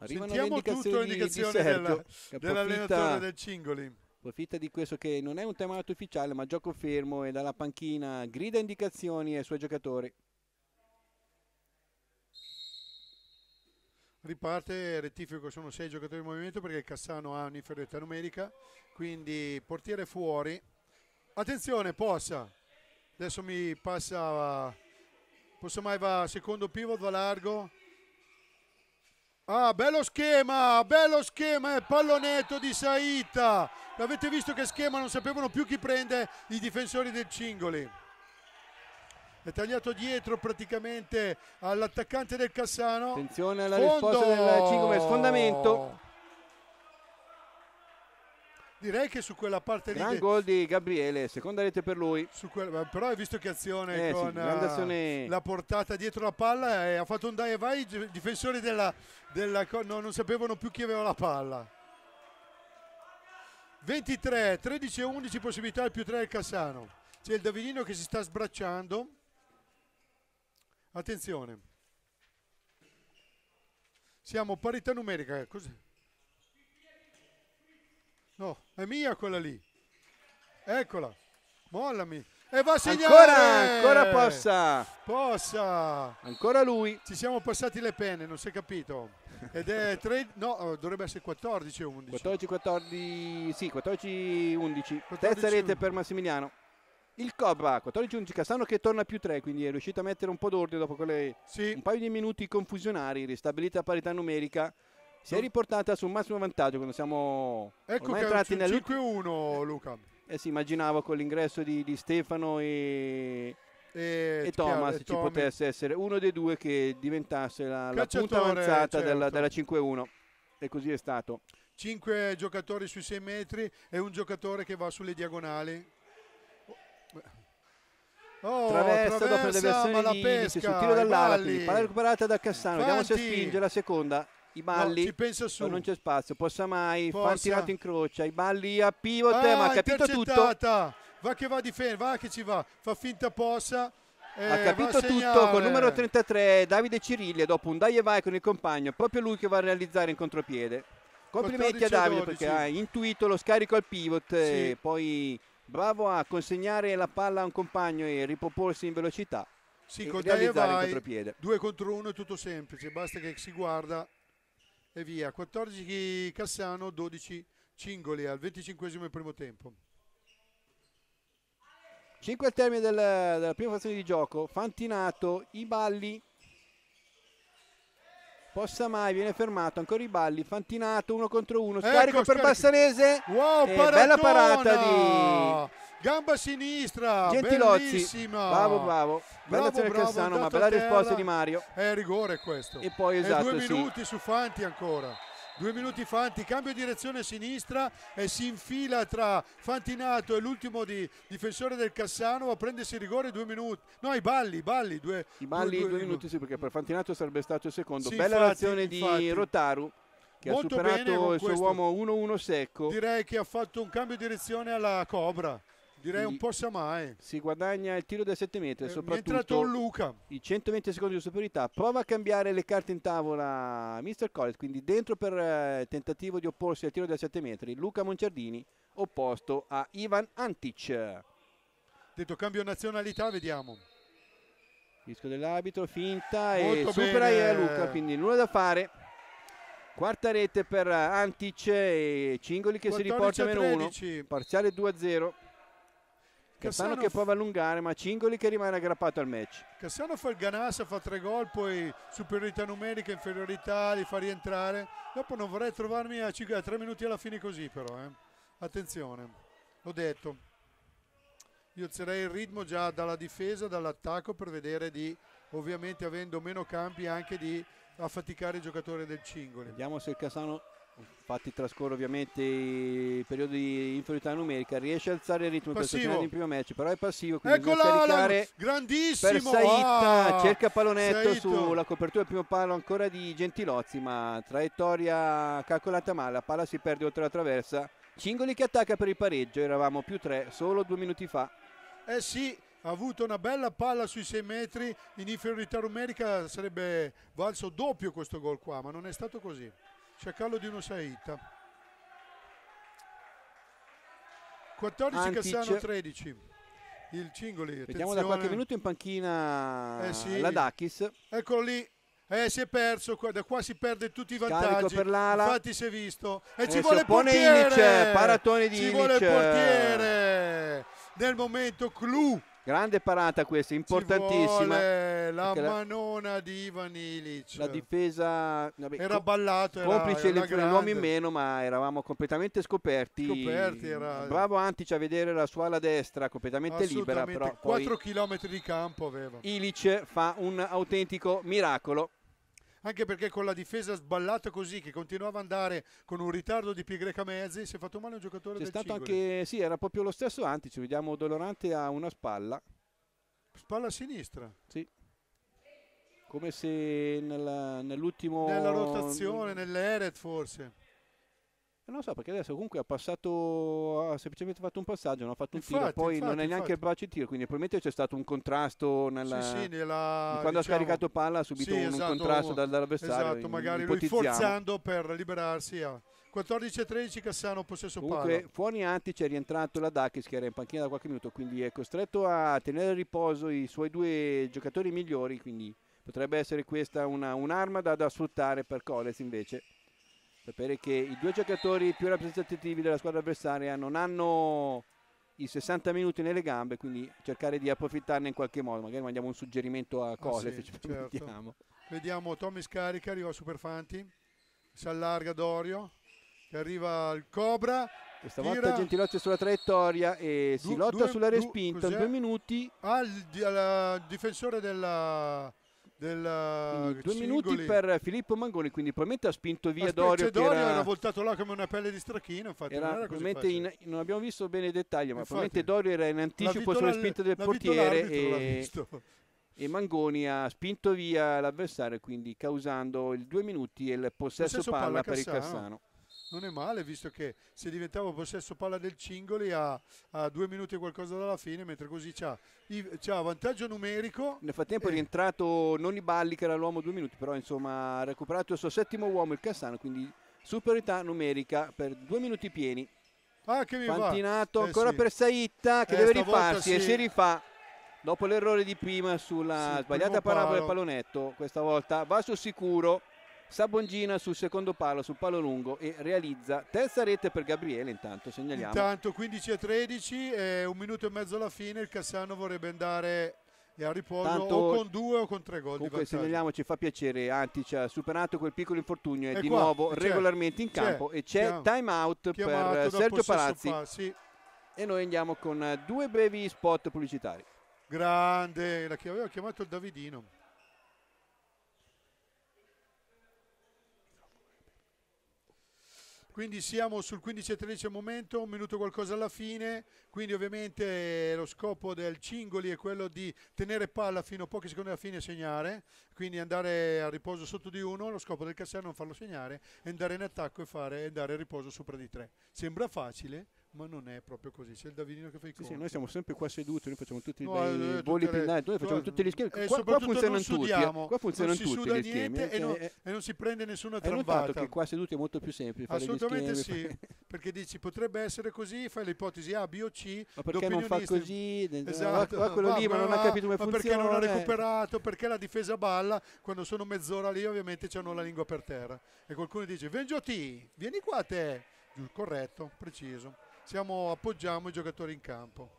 Arrivano Sentiamo tutto l'indicazione della, dell'allenatore del Cingoli. Profitta di questo che non è un tema ufficiale, ma gioco fermo e dalla panchina grida indicazioni ai suoi giocatori. Riparte, rettifico, sono sei giocatori in movimento perché Cassano ha un'inferiorità numerica, quindi portiere fuori. Attenzione, Possa. Adesso mi passa, Possa mai va secondo pivot, va largo, Ah, bello schema, bello schema, il eh, pallonetto di Saita. L'avete visto che schema, non sapevano più chi prende i difensori del Cingoli. È tagliato dietro praticamente all'attaccante del Cassano. Attenzione alla Fondo. risposta del Cingoli, sfondamento direi che su quella parte Gran lì gran gol di Gabriele seconda rete per lui quella, però hai visto che azione eh, con sì, ah, azione... la portata dietro la palla e ha fatto un dai e vai i difensori della, della no, non sapevano più chi aveva la palla 23 13 e 11 possibilità al più 3 del Cassano c'è il Davidino che si sta sbracciando attenzione siamo parità numerica eh, così No, è mia quella lì. Eccola. Mollami. E va a segnare. Ancora, ancora Possa. Possa. Ancora lui. Ci siamo passati le penne, non si è capito. Ed è 3, no, eh, dovrebbe essere 14 11. 14 14, sì, 14 11. 14, Terza rete per Massimiliano. Il Cobra 14 11 Cassano che torna più 3, quindi è riuscito a mettere un po' d'ordine dopo quelle, sì. un paio di minuti confusionari, ristabilita parità numerica si è riportata sul massimo vantaggio quando siamo ecco che entrati nel 5-1 Luca e eh, si immaginava con l'ingresso di, di Stefano e e, e Thomas e ci Tommy. potesse essere uno dei due che diventasse la, la punta avanzata certo. della, della 5-1 e così è stato 5 giocatori sui 6 metri e un giocatore che va sulle diagonali Oh, traversa, traversa dopo la deviazione di, pesca, di sul tiro dall'ala, palla recuperata da Cassano, Fanti. vediamo se spinge la seconda i balli. No, ci pensa su. non c'è spazio. Possa mai. Possa. Fa tirato in croce. I balli a pivot eh, ah, ma ha capito tutto. Va che va a difendere, va che ci va. Fa finta possa. Eh, ha capito tutto con il numero 33 Davide Ciriglia dopo un dai e vai con il compagno, proprio lui che va a realizzare in contropiede. Complimenti a Davide 12. perché ha intuito lo scarico al pivot sì. e poi bravo a consegnare la palla a un compagno e riproporsi in velocità. Sì, con dai e vai, in contropiede. 2 contro uno è tutto semplice, basta che si guarda e via. 14 Cassano, 12 Cingoli al 25 primo tempo. 5 al termine del, della prima fazione di gioco, Fantinato, i balli, Possa mai, viene fermato, ancora i balli, Fantinato, uno contro uno, ecco, scarico ecco, per scarico. Bassanese, wow, bella parata di Gamba sinistra, Gentilozzi. bellissima. Bravo, bravo. Bella azione Cassano, ma bella risposta di Mario. È rigore questo. E poi esatto, e due minuti su Fanti ancora. Due minuti Fanti, cambio direzione sinistra e si infila tra Fantinato e l'ultimo di, difensore del Cassano a prendersi il rigore due minuti. No, i balli, i balli due, I balli due, due, due minuti, sì, perché per Fantinato sarebbe stato il secondo. Sì, Bella infatti, l'azione infatti. di Rotaru che Molto ha superato il suo questo. uomo 1-1 secco. Direi che ha fatto un cambio di direzione alla Cobra. Direi un po' Samai. Si guadagna il tiro da 7 metri, eh, soprattutto. È entrato Luca. I 120 secondi di superiorità. Prova a cambiare le carte in tavola Mr. Collins, quindi dentro per eh, tentativo di opporsi al tiro da 7 metri. Luca Monciardini opposto a Ivan Antic. Detto cambio nazionalità, vediamo. Rischio dell'arbitro finta Molto e supera bene. Luca, quindi nulla da fare. Quarta rete per eh, Antic e Cingoli che si riporta a meno 1. Parziale 2-0. Cassano che prova a allungare, ma Cingoli che rimane aggrappato al match. Cassano fa il ganasso, fa tre gol, poi superiorità numerica, inferiorità, li fa rientrare. Dopo non vorrei trovarmi a, a tre minuti alla fine così però. Eh. Attenzione, l'ho detto. Io alzerei il ritmo già dalla difesa, dall'attacco per vedere di, ovviamente avendo meno campi, anche di affaticare i giocatori del Cingoli. Vediamo se il Cassano Infatti trascorre ovviamente il periodo di inferiorità numerica, riesce a alzare il ritmo passivo. in primo match, però è passivo, quindi Eccola, bisogna caricare grandissimo. per Saitta, ah, cerca pallonetto Saito. sulla copertura del primo palo ancora di Gentilozzi, ma traiettoria calcolata male, la palla si perde oltre la traversa, Cingoli che attacca per il pareggio, eravamo più tre solo due minuti fa. Eh sì, ha avuto una bella palla sui 6 metri, in inferiorità numerica sarebbe valso doppio questo gol qua, ma non è stato così c'è callo di uno Saita. 14 Antic. Cassano 13. Il Cingoli. Vediamo attenzione. da qualche minuto in panchina eh sì. la Dakis. Eccolo lì. Eh, si è perso, qua, da qua si perde tutti i vantaggi. per l'ala Infatti si è visto. E eh, ci vuole il portiere. Inice, paratone di Ci Inic. vuole il portiere. Nel momento clou Grande parata questa, importantissima. la manona la, di Ivan Ilic. La difesa vabbè, era ballato, complice era, era l'uomo in meno, ma eravamo completamente scoperti. scoperti era, Bravo Antic a vedere la sua ala destra completamente libera, però 4 km di campo aveva. Ilic fa un autentico miracolo anche perché con la difesa sballata così che continuava ad andare con un ritardo di pi greca mezzi si è fatto male un giocatore C'è del stato anche sì era proprio lo stesso Antici vediamo Dolorante ha una spalla spalla sinistra sì come se nella, nell'ultimo nella rotazione nell'Eret forse eh, non lo so perché adesso comunque ha passato, ha semplicemente fatto un passaggio, non ha fatto un infatti, tiro, poi infatti, non è neanche il braccio in tiro, quindi probabilmente c'è stato un contrasto nella, sì, sì, nella, quando diciamo, ha scaricato palla ha subito sì, un, esatto, contrasto dall'avversario. Esatto, in, magari lui forzando per liberarsi a 14-13 Cassano possesso Comunque, palla. Fuori Antic c'è rientrato la Dakis che era in panchina da qualche minuto, quindi è costretto a tenere a riposo i suoi due giocatori migliori, quindi potrebbe essere questa una, un'arma da, da sfruttare per Coles invece. Sapere che i due giocatori più rappresentativi della squadra avversaria non hanno i 60 minuti nelle gambe, quindi cercare di approfittarne in qualche modo. Magari mandiamo un suggerimento a Cole ah, sì, che ci certo. Vediamo Tommy Scarica, arriva Superfanti, si allarga Dorio, che arriva il Cobra. Questa tira. volta Gentilotti è sulla traiettoria e du si lotta due, sulla respinta. Du, due minuti. Al, al, al difensore della eh, due minuti per Filippo Mangoni quindi probabilmente ha spinto via Dorio Dorio era... era voltato là come una pelle di stracchino infatti era, non, era in, non abbiamo visto bene i dettagli ma infatti, probabilmente Dorio era in anticipo sulle spinte del portiere e, e, Mangoni ha spinto via l'avversario quindi causando il due minuti e il possesso palla, palla, per Cassano. il Cassano non è male visto che se diventava possesso palla del Cingoli a, a due minuti e qualcosa dalla fine mentre così c'ha, c'ha vantaggio numerico nel frattempo è rientrato Noni Balli che era l'uomo due minuti però insomma ha recuperato il suo settimo uomo il Cassano quindi superiorità numerica per due minuti pieni ah, che mi Fantinato eh, ancora sì. per Saitta che eh, deve rifarsi sì. e si rifà dopo l'errore di prima sulla sì, sbagliata parabola del pallonetto questa volta va sul sicuro Sabongina sul secondo palo, sul palo lungo e realizza terza rete per Gabriele intanto segnaliamo. Intanto 15 e 13 e un minuto e mezzo alla fine il Cassano vorrebbe andare eh, a riposo Tanto, o con due o con tre gol comunque segnaliamo ci fa piacere Antic ha superato quel piccolo infortunio è, è di qua, nuovo regolarmente in campo e c'è time out per Sergio Palazzi fa, sì. e noi andiamo con due brevi spot pubblicitari grande la l'aveva chiamato il Davidino quindi siamo sul 15 e 13 momento, un minuto qualcosa alla fine, quindi ovviamente eh, lo scopo del Cingoli è quello di tenere palla fino a pochi secondi alla fine e segnare, quindi andare a riposo sotto di uno, lo scopo del Cassano è non farlo segnare, andare in attacco e, fare, andare a riposo sopra di tre. Sembra facile, ma non è proprio così. C'è il Davidino che fa i conti. Sì, noi siamo sempre qua seduti, noi facciamo tutti no, i eh, voli le... pinnati, noi facciamo no, tutti gli schemi. Qua, qua funzionano tutti, eh. qua funzionano non si tutti gli schemi. E, eh. non, e non si prende nessuna tramvata. Hai notato che qua seduti è molto più semplice Assolutamente schemi, sì, perché dici potrebbe essere così, fai l'ipotesi A, B o C. Ma perché non fa così? Esatto. Qua, quello lì, ma non ha capito come ma funziona. perché non ha recuperato, perché la difesa balla, quando sono mezz'ora lì ovviamente hanno la lingua per terra. E qualcuno dice, Vengioti, vieni qua te. Corretto, preciso siamo, appoggiamo i giocatori in campo.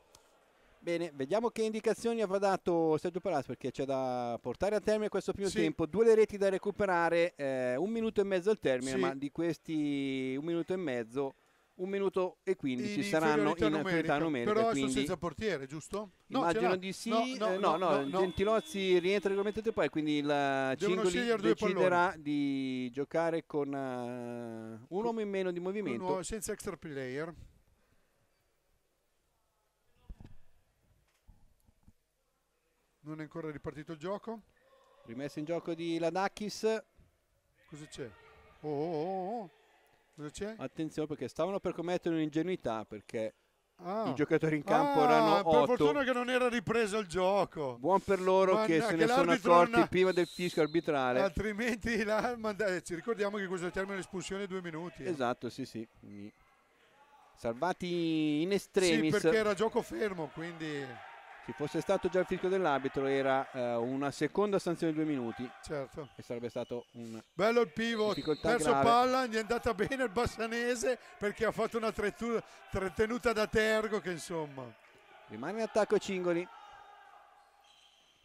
Bene, vediamo che indicazioni avrà dato Sergio Palazzo perché c'è da portare a termine questo primo sì. tempo, due le reti da recuperare, eh, un minuto e mezzo al termine, sì. ma di questi un minuto e mezzo, un minuto e quindici saranno in autorità numerica. Però quindi... senza portiere, giusto? No, immagino di sì, eh, no, no, no, no Gentilozzi rientra regolarmente tempo e quindi la eh, Devono Cingoli deciderà di giocare con uh, un uomo in meno di movimento. Uno senza extra player. Non è ancora ripartito il gioco. Rimessa in gioco di Ladakis. Cosa c'è? Oh oh, oh, oh, oh, Cosa c'è? Attenzione perché stavano per commettere un'ingenuità perché ah. i giocatori in campo ah, erano 8. Per fortuna che non era ripreso il gioco. Buon per loro Manna, che se ne che sono accorti una... prima del fischio arbitrale. Altrimenti la... ci ricordiamo che questo termine espulsione è due minuti. Eh. Esatto, sì, sì. Salvati in estremis. Sì, perché era gioco fermo, quindi se fosse stato già il fischio dell'arbitro era eh, una seconda sanzione di due minuti certo. e sarebbe stato un bello il pivot terzo grave. palla gli è andata bene il bassanese perché ha fatto una trattenuta da Tergo che insomma rimane in attacco Cingoli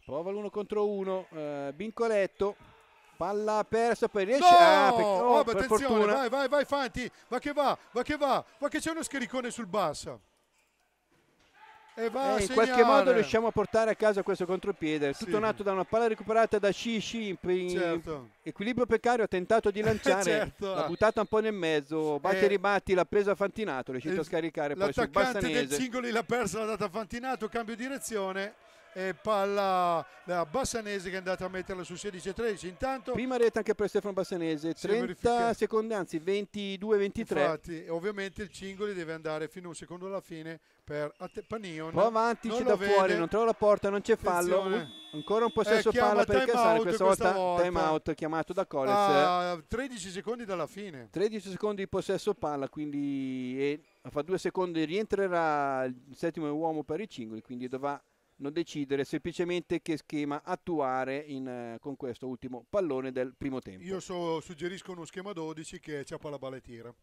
prova l'uno contro uno eh, Bincoletto palla persa poi riesce no! a ah, oh, oh, attenzione fortuna. vai vai vai Fanti va che va va che va va che c'è uno schericone sul basso e va eh, in qualche modo riusciamo a portare a casa questo contropiede tutto sì. nato da una palla recuperata da Shishi certo. equilibrio precario ha tentato di lanciare certo. l'ha buttata un po' nel mezzo batte eh. e ribatti l'ha presa Fantinato riuscito a scaricare poi sul Bassanese l'attaccante del Cingoli l'ha persa l'ha data Fantinato cambio direzione e palla da Bassanese che è andata a metterla su 16-13 intanto prima rete anche per Stefano Bassanese 30 secondi anzi 22-23 infatti ovviamente il Cingoli deve andare fino a un secondo alla fine per Panion va avanti c'è da vede. fuori non trova la porta non c'è fallo Attenzione. Eh, ancora un eh, possesso eh, palla per Casale questa, questa volta, time out chiamato da Collins a 13 secondi dalla fine 13 secondi di possesso palla quindi e, fa due secondi rientrerà il settimo uomo per i Cingoli quindi dovrà non decidere semplicemente che schema attuare in, eh, con questo ultimo pallone del primo tempo. Io so, suggerisco uno schema 12 che è ciappa la balla e tira.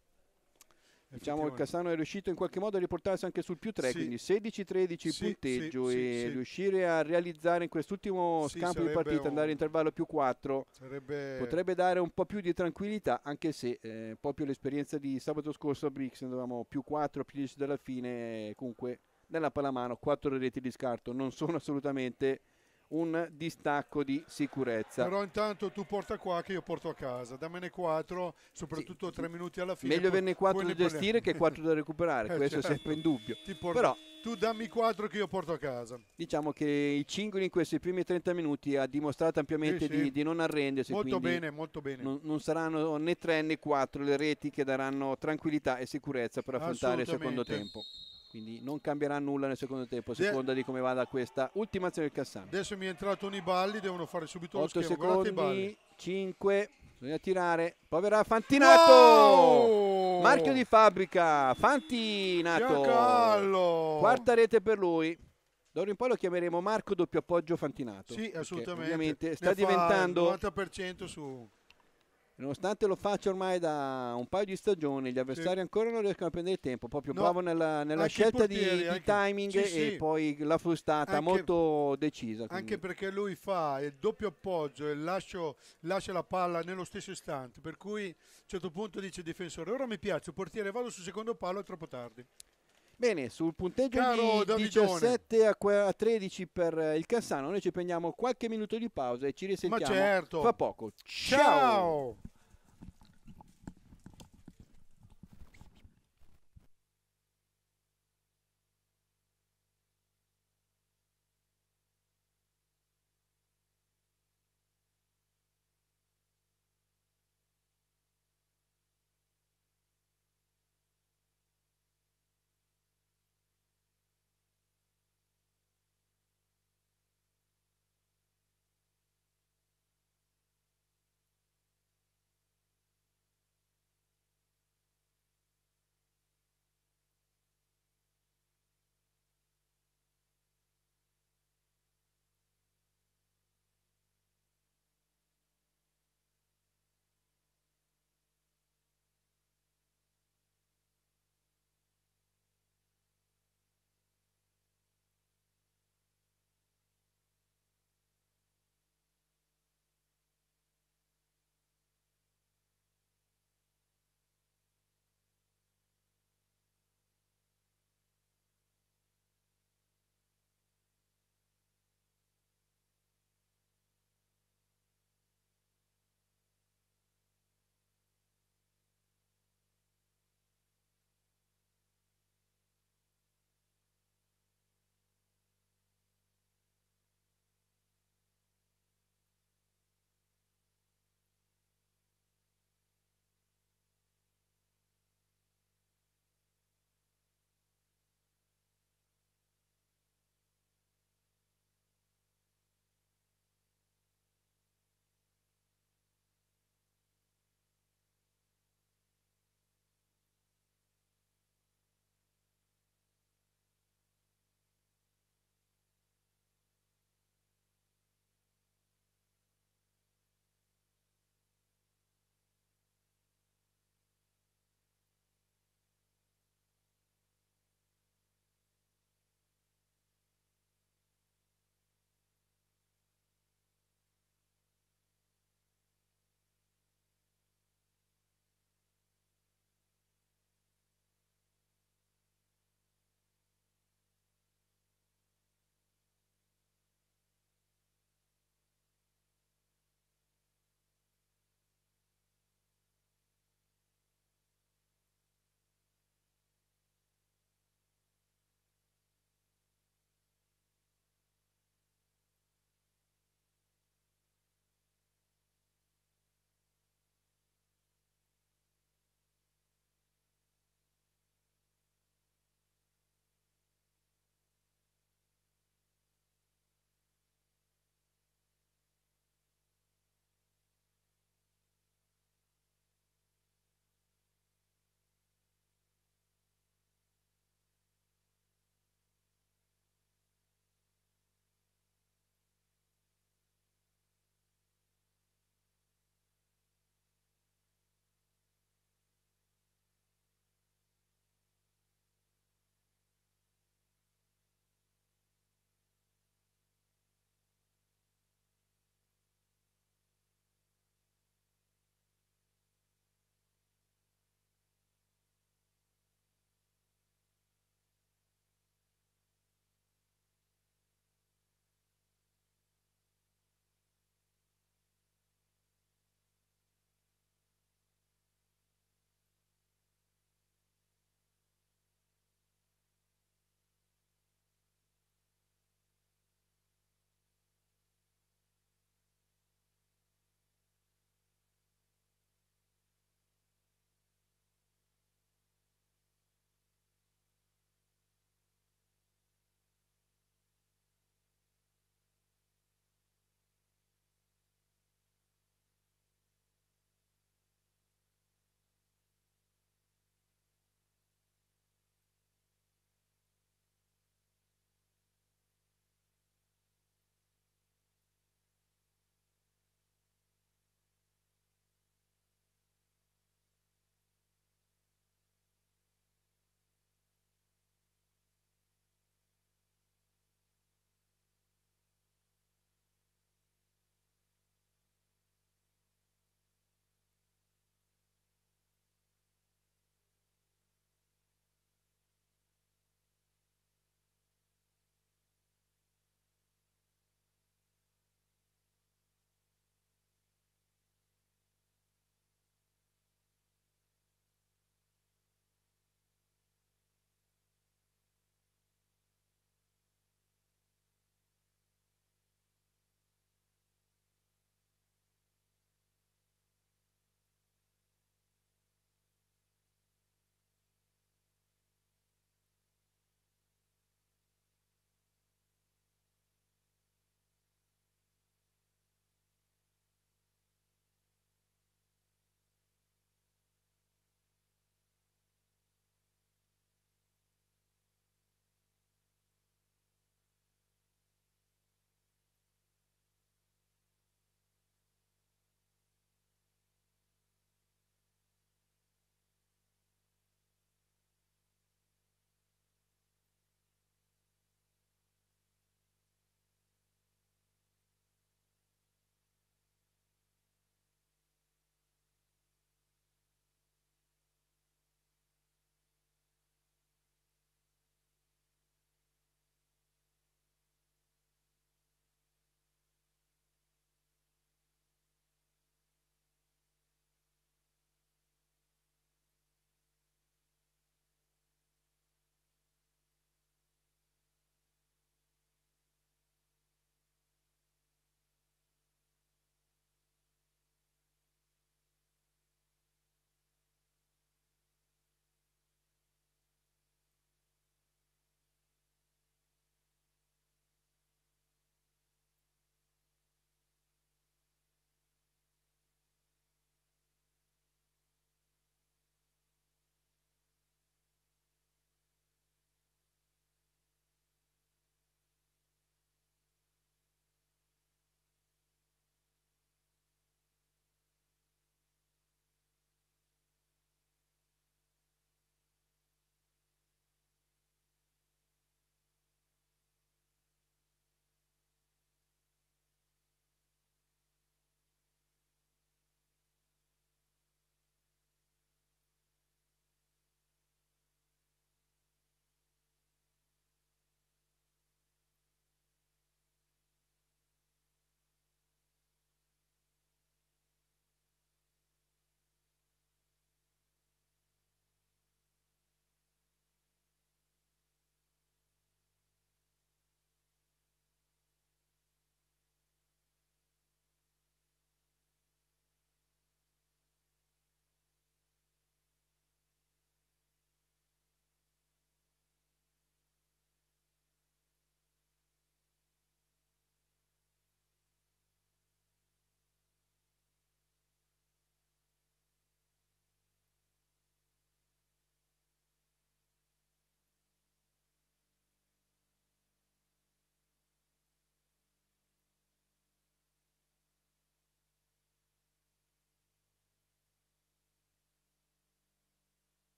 Diciamo che Cassano è riuscito in qualche modo a riportarsi anche sul più 3, sì. quindi 16-13 sì, punteggio sì, e riuscire a realizzare in quest'ultimo scampo di partita, un... andare in intervallo più 4, sarebbe... potrebbe dare un po' più di tranquillità, anche se eh, proprio l'esperienza di sabato scorso a Brixen, dovevamo più 4, più 10 dalla fine, comunque della Palamano, quattro reti di scarto, non sono assolutamente un distacco di sicurezza. Però intanto tu porta qua che io porto a casa, dammene quattro, soprattutto sì. 3 minuti alla fine. Meglio averne quattro da gestire che quattro da recuperare, eh, questo certo. è sempre certo. in dubbio. Porto, Però, tu dammi quattro che io porto a casa. Diciamo che il Cingoli in questi primi 30 minuti ha dimostrato ampiamente sì, sì. Di, di, non arrendersi. Molto bene, molto bene. Non, non, saranno né tre né quattro le reti che daranno tranquillità e sicurezza per affrontare il secondo tempo quindi non cambierà nulla nel secondo tempo a seconda De di come vada questa ultima azione del Cassano adesso mi è entrato nei balli devono fare subito 8 lo schema secondi, 5 bisogna tirare poi verrà Fantinato wow! marchio di fabbrica Fantinato Giancallo. quarta rete per lui D'ora in poi lo chiameremo Marco doppio appoggio Fantinato sì assolutamente ovviamente sta diventando 90% su Nonostante lo faccia ormai da un paio di stagioni, gli avversari sì. ancora non riescono a prendere tempo. Proprio no, bravo nella, nella scelta portiere, di, anche, timing sì, e sì. poi la frustata anche, molto decisa. Quindi. Anche perché lui fa il doppio appoggio e lascio, lascia la palla nello stesso istante. Per cui a un certo punto dice il difensore: Ora mi piace, il portiere, vado sul secondo palo, è troppo tardi. Bene, sul punteggio Caro di Davidone. 17 a 13 per il Cassano, noi ci prendiamo qualche minuto di pausa e ci risentiamo Ma certo. fra poco. Ciao. Ciao.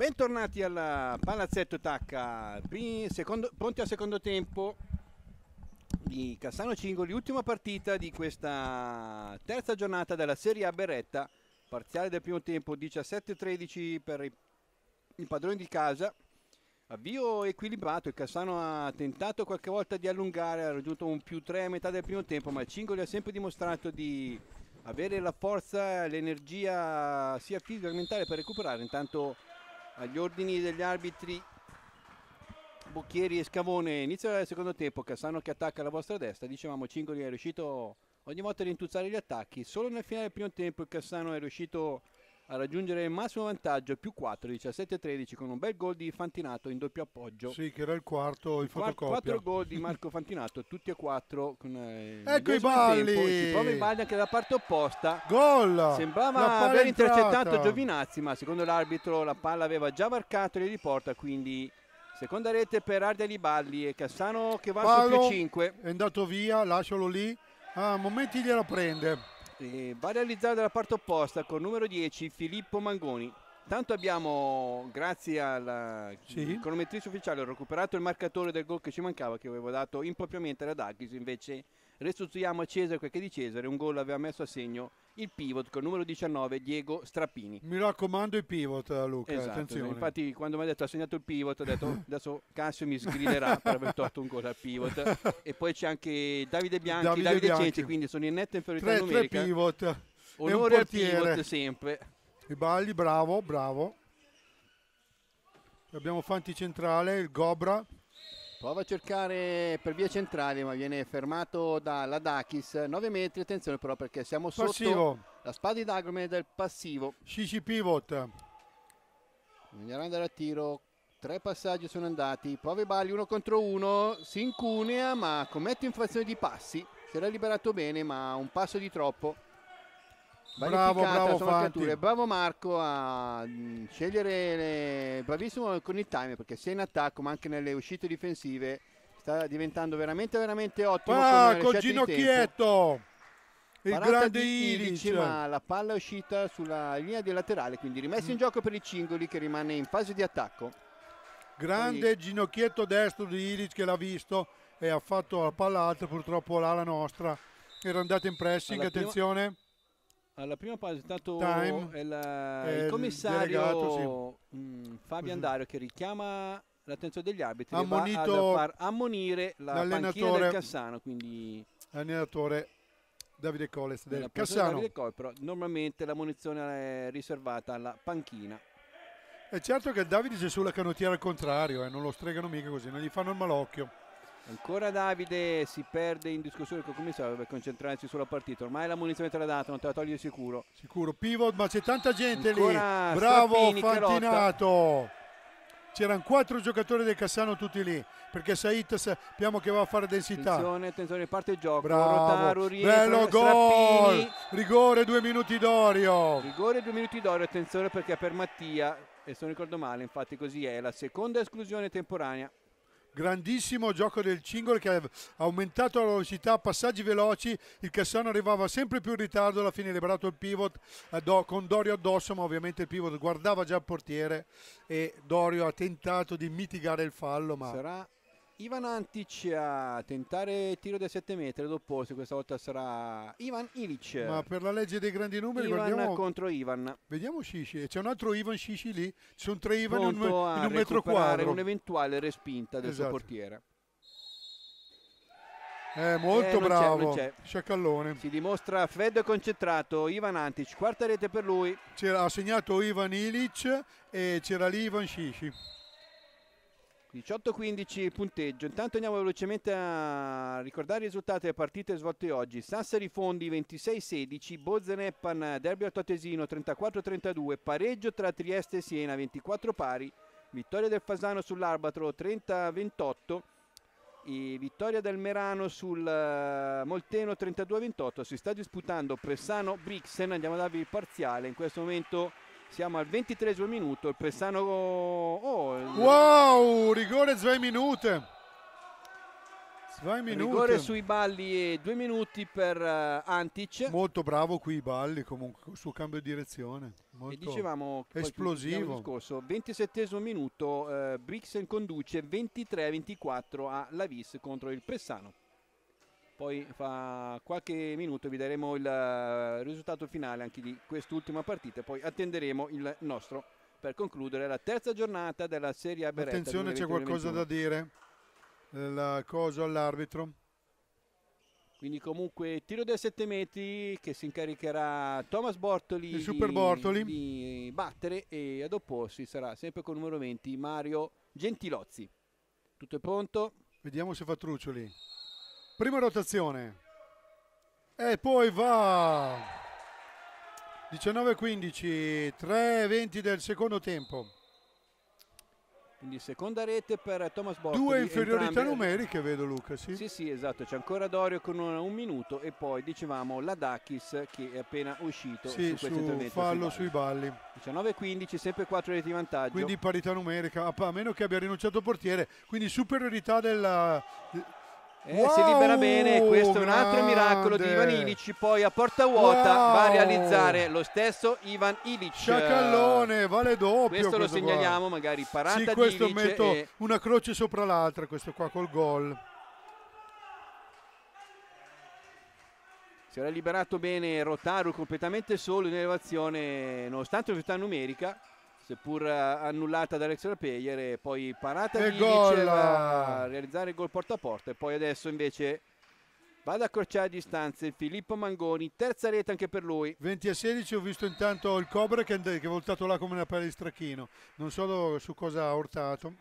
Bentornati al Palazzetto Tacca, secondo, pronti al secondo tempo di Cassano Cingoli, ultima partita di questa terza giornata della Serie A Beretta, parziale del primo tempo 17-13 per i, i padroni di casa, avvio equilibrato, il Cassano ha tentato qualche volta di allungare, ha raggiunto un più 3 a metà del primo tempo, ma Cingoli ha sempre dimostrato di avere la forza, l'energia sia fisica che mentale per recuperare, intanto agli ordini degli arbitri Bucchieri e Scavone. Inizio il secondo tempo, Cassano che attacca alla vostra destra. Dicevamo Cingoli è riuscito ogni volta a rintuzzare gli attacchi. Solo nel finale del primo tempo il Cassano è riuscito a raggiungere il massimo vantaggio più 4, 17-13 con un bel gol di Fantinato in doppio appoggio. Sì, che era il quarto in fotocopia. 4 gol di Marco Fantinato, tutti e quattro con eh, Ecco i balli! Tempo, ci prova i balli anche dalla parte opposta. Gol! Sembrava aver intercettato Giovinazzi, ma secondo l'arbitro la palla aveva già varcato e li riporta, quindi Seconda rete per Ardia Balli e Cassano che va Palo, sul 5. È andato via, lascialo lì. A ah, momenti gliela prende. Eh, va a realizzare dalla parte opposta con numero 10 Filippo Mangoni. Tanto abbiamo, grazie alla sì. cronometrista ufficiale, recuperato il marcatore del gol che ci mancava, che avevo dato impropriamente alla Daghis, invece restituiamo a Cesare quel che è di Cesare, un gol aveva messo a segno il pivot con il numero 19 Diego Strappini. Mi raccomando i pivot eh, Luca, esatto, attenzione. Infatti quando mi ha detto ha segnato il pivot ho detto adesso Cassio mi sgriderà per aver tolto un gol al pivot e poi c'è anche Davide Bianchi, Davide, Davide Bianchi. Ceci, quindi sono in netta inferiorità 3, numerica. 3 pivot. Onore al pivot sempre. I balli bravo, bravo. Abbiamo Fanti Centrale, il Gobra, Prova a cercare per via centrale, ma viene fermato dalla Dakis, 9 metri, attenzione però perché siamo sotto passivo. la spada di Dagome del passivo. Shishi pivot. Bisognerà andare a tiro, tre passaggi sono andati, prova i balli uno contro uno, si incunea ma commette infrazione di passi, si era liberato bene ma un passo di troppo. Bravo, bravo, Fatti. bravo Marco a mm, scegliere, le... bravissimo con il timer perché sia in attacco ma anche nelle uscite difensive sta diventando veramente veramente ottimo. Ah, con ginocchietto! Il grande Ilic. Ma la palla è uscita sulla linea di laterale, quindi rimessa mm. in gioco per i Cingoli che rimane in fase di attacco. Grande quindi... ginocchietto destro di Ilic che l'ha visto e ha fatto la palla alta, purtroppo là la nostra. Era andata in pressing, alla attenzione. Prima alla prima pagina intanto Time, la, il commissario il delegato, sì. Mm, Fabio Andario che richiama l'attenzione degli arbitri Ammonito va ammonire la panchina del Cassano quindi l'allenatore Davide Coles del Cassano Davide Coles, però normalmente la munizione è riservata alla panchina è certo che Davide c'è sulla canottiera al contrario eh, non lo stregano mica così non gli fanno il malocchio Ancora Davide si perde in discussione con il commissario per concentrarsi sulla partita. Ormai la munizione te l'ha data, non te la toglie sicuro. Sicuro, pivot, ma c'è tanta gente Ancora lì. Bravo Fantinato. C'erano quattro giocatori del Cassano tutti lì, perché Said sappiamo che va a fare densità. Attenzione, attenzione, parte il gioco. Bravo. Rotaro, rientra, Bello gol! Rigore, due minuti d'orio. Rigore, due minuti d'orio, attenzione perché per Mattia, e se non ricordo male, infatti così è, la seconda esclusione temporanea grandissimo gioco del Cingolo che ha aumentato la velocità, passaggi veloci, il Cassano arrivava sempre più in ritardo, alla fine liberato il pivot eh, con Dorio addosso, ma ovviamente il pivot guardava già il portiere e Dorio ha tentato di mitigare il fallo, ma Sarà Ivan Antic a tentare tiro da 7 metri l'opposto, questa volta sarà Ivan Ilic. Ma per la legge dei grandi numeri Ivan guardiamo... contro Ivan. Vediamo Scici, c'è un altro Ivan Scici lì, ci sono tre Ivan in un, in un metro quadro. un'eventuale respinta del esatto. suo portiere. è eh, molto eh, bravo, c'è, c'è. sciacallone. Si dimostra freddo e concentrato. Ivan Antic, quarta rete per lui. C'era, ha segnato Ivan Ilic e c'era lì Ivan Scici. 18-15 punteggio. Intanto andiamo velocemente a ricordare i risultati delle partite svolte oggi. Sassari Fondi 26-16, Bozeneppan Derby Altoatesino 34-32, pareggio tra Trieste e Siena 24 pari, vittoria del Fasano sull'Arbatro 30-28 e vittoria del Merano sul eh, Molteno 32-28. Si sta disputando Pressano-Brixen, andiamo a darvi il parziale in questo momento siamo al 23 minuto, il Pessano... Oh, il... Wow, rigore 2 minuti. 2 minuti. Rigore sui balli e 2 minuti per uh, Antic. Molto bravo qui i balli, comunque, sul cambio di direzione. Molto e dicevamo... Esplosivo. Discorso, 27 minuto, uh, Brixen conduce 23-24 a Lavis contro il Pessano poi fra qualche minuto vi daremo il eh, risultato finale anche di quest'ultima partita poi attenderemo il nostro per concludere la terza giornata della Serie A Beretta attenzione c'è qualcosa da dire eh, la cosa all'arbitro quindi comunque tiro dai 7 metri che si incaricherà Thomas Bortoli, di, Bortoli di, battere e ad opporsi sarà sempre con il numero 20 Mario Gentilozzi tutto è pronto vediamo se fa Truccioli Prima rotazione. E poi va 19-15, 3-20 del secondo tempo. Quindi seconda rete per Thomas Bottoli. Due inferiorità entrambi... numeriche vedo Luca, sì? Sì, sì, esatto, c'è ancora Dorio con un, un, minuto e poi dicevamo la Ladakis che è appena uscito sì, su questo su fallo sui balli. Sui balli. 19-15, sempre quattro reti di vantaggio. Quindi parità numerica, a meno che abbia rinunciato il portiere, quindi superiorità della, eh, wow, si libera bene, questo grande. è un altro miracolo di Ivan Ilic, poi a porta vuota wow. va a realizzare lo stesso Ivan Ilic. Sciacallone, vale doppio. Questo, questo lo segnaliamo, qua. magari parata sì, questo Ilic metto e... una croce sopra l'altra, questo qua col gol. Si era liberato bene Rotaru completamente solo in elevazione, nonostante l'unità numerica seppur eh, annullata da Alex Peyere, poi parata che di gol! a realizzare il gol porta a porta e poi adesso invece va ad accorciare distanze Filippo Mangoni, terza rete anche per lui. 20 a 16 ho visto intanto il Cobra che è voltato là come una palla di stracchino, non so su cosa ha urtato.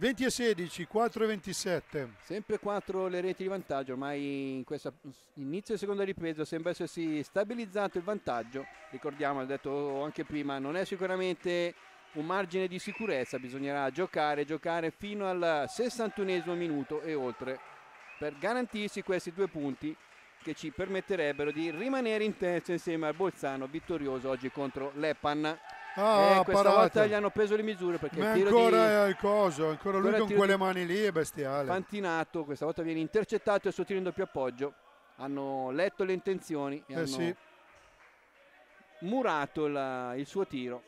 20 e 16, 4 e 27. Sempre 4 le reti di vantaggio, ormai in questo inizio e seconda ripresa sembra essersi stabilizzato il vantaggio. Ricordiamo, l'ho detto anche prima, non è sicuramente un margine di sicurezza, bisognerà giocare, giocare fino al 61 minuto e oltre per garantirsi questi due punti che ci permetterebbero di rimanere in testa insieme al Bolzano vittorioso oggi contro l'Epan. Eh, ah, eh, questa parata. volta gli hanno preso le misure perché Ma il tiro ancora di, il coso, ancora lui con quelle mani lì è bestiale. Pantinato, questa volta viene intercettato e il suo tiro in doppio appoggio. Hanno letto le intenzioni e eh hanno sì. murato la, il suo tiro.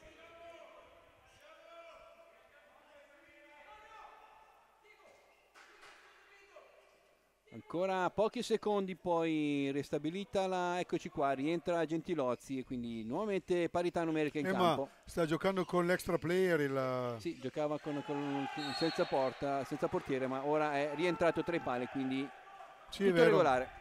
Ancora pochi secondi poi restabilita la, eccoci qua, rientra Gentilozzi e quindi nuovamente parità numerica in eh campo. sta giocando con l'extra player. Il... Eh, sì, giocava con, con, senza, porta, senza portiere ma ora è rientrato tra i pali quindi sì, tutto regolare.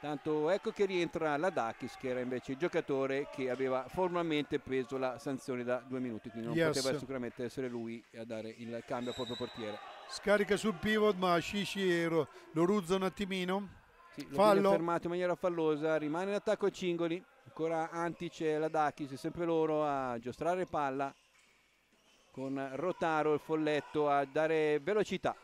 Tanto ecco che rientra la Dakis che era invece il giocatore che aveva formalmente preso la sanzione da due minuti quindi non yes. poteva sicuramente essere lui a dare il cambio al proprio portiere. Scarica sul pivot, ma Shishi lo, ruzza un attimino. Sì, lo Fallo. fermato in maniera fallosa, rimane l'attacco a Cingoli, ancora Antice e Ladakis, sempre loro a giostrare palla con Rotaro, il folletto a dare velocità.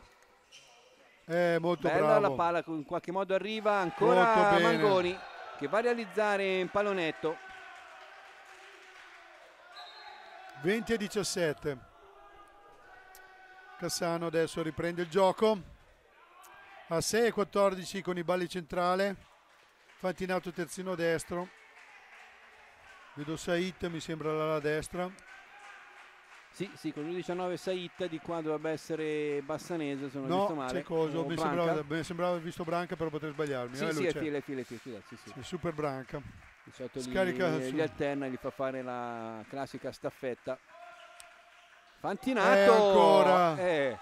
è eh, molto Bella bravo. la palla, in qualche modo arriva ancora Mangoni che va a realizzare in pallonetto. 20 e 17. Cassano adesso riprende il gioco a 6 e 14 con i balli centrale Fantinato terzino destro vedo Sait mi sembra la destra sì, sì, con il 19 Sait di qua dovrebbe essere Bassanese, se non no, visto male. Coso, mi, sembrava, mi sembrava visto Branca, però potrei sbagliarmi. Sì, eh, sì, è file, file, file, sì, sì. Super Branca. Scarica gli, gli alterna, gli fa fare la classica staffetta. Fantinato eh, ancora. Eh.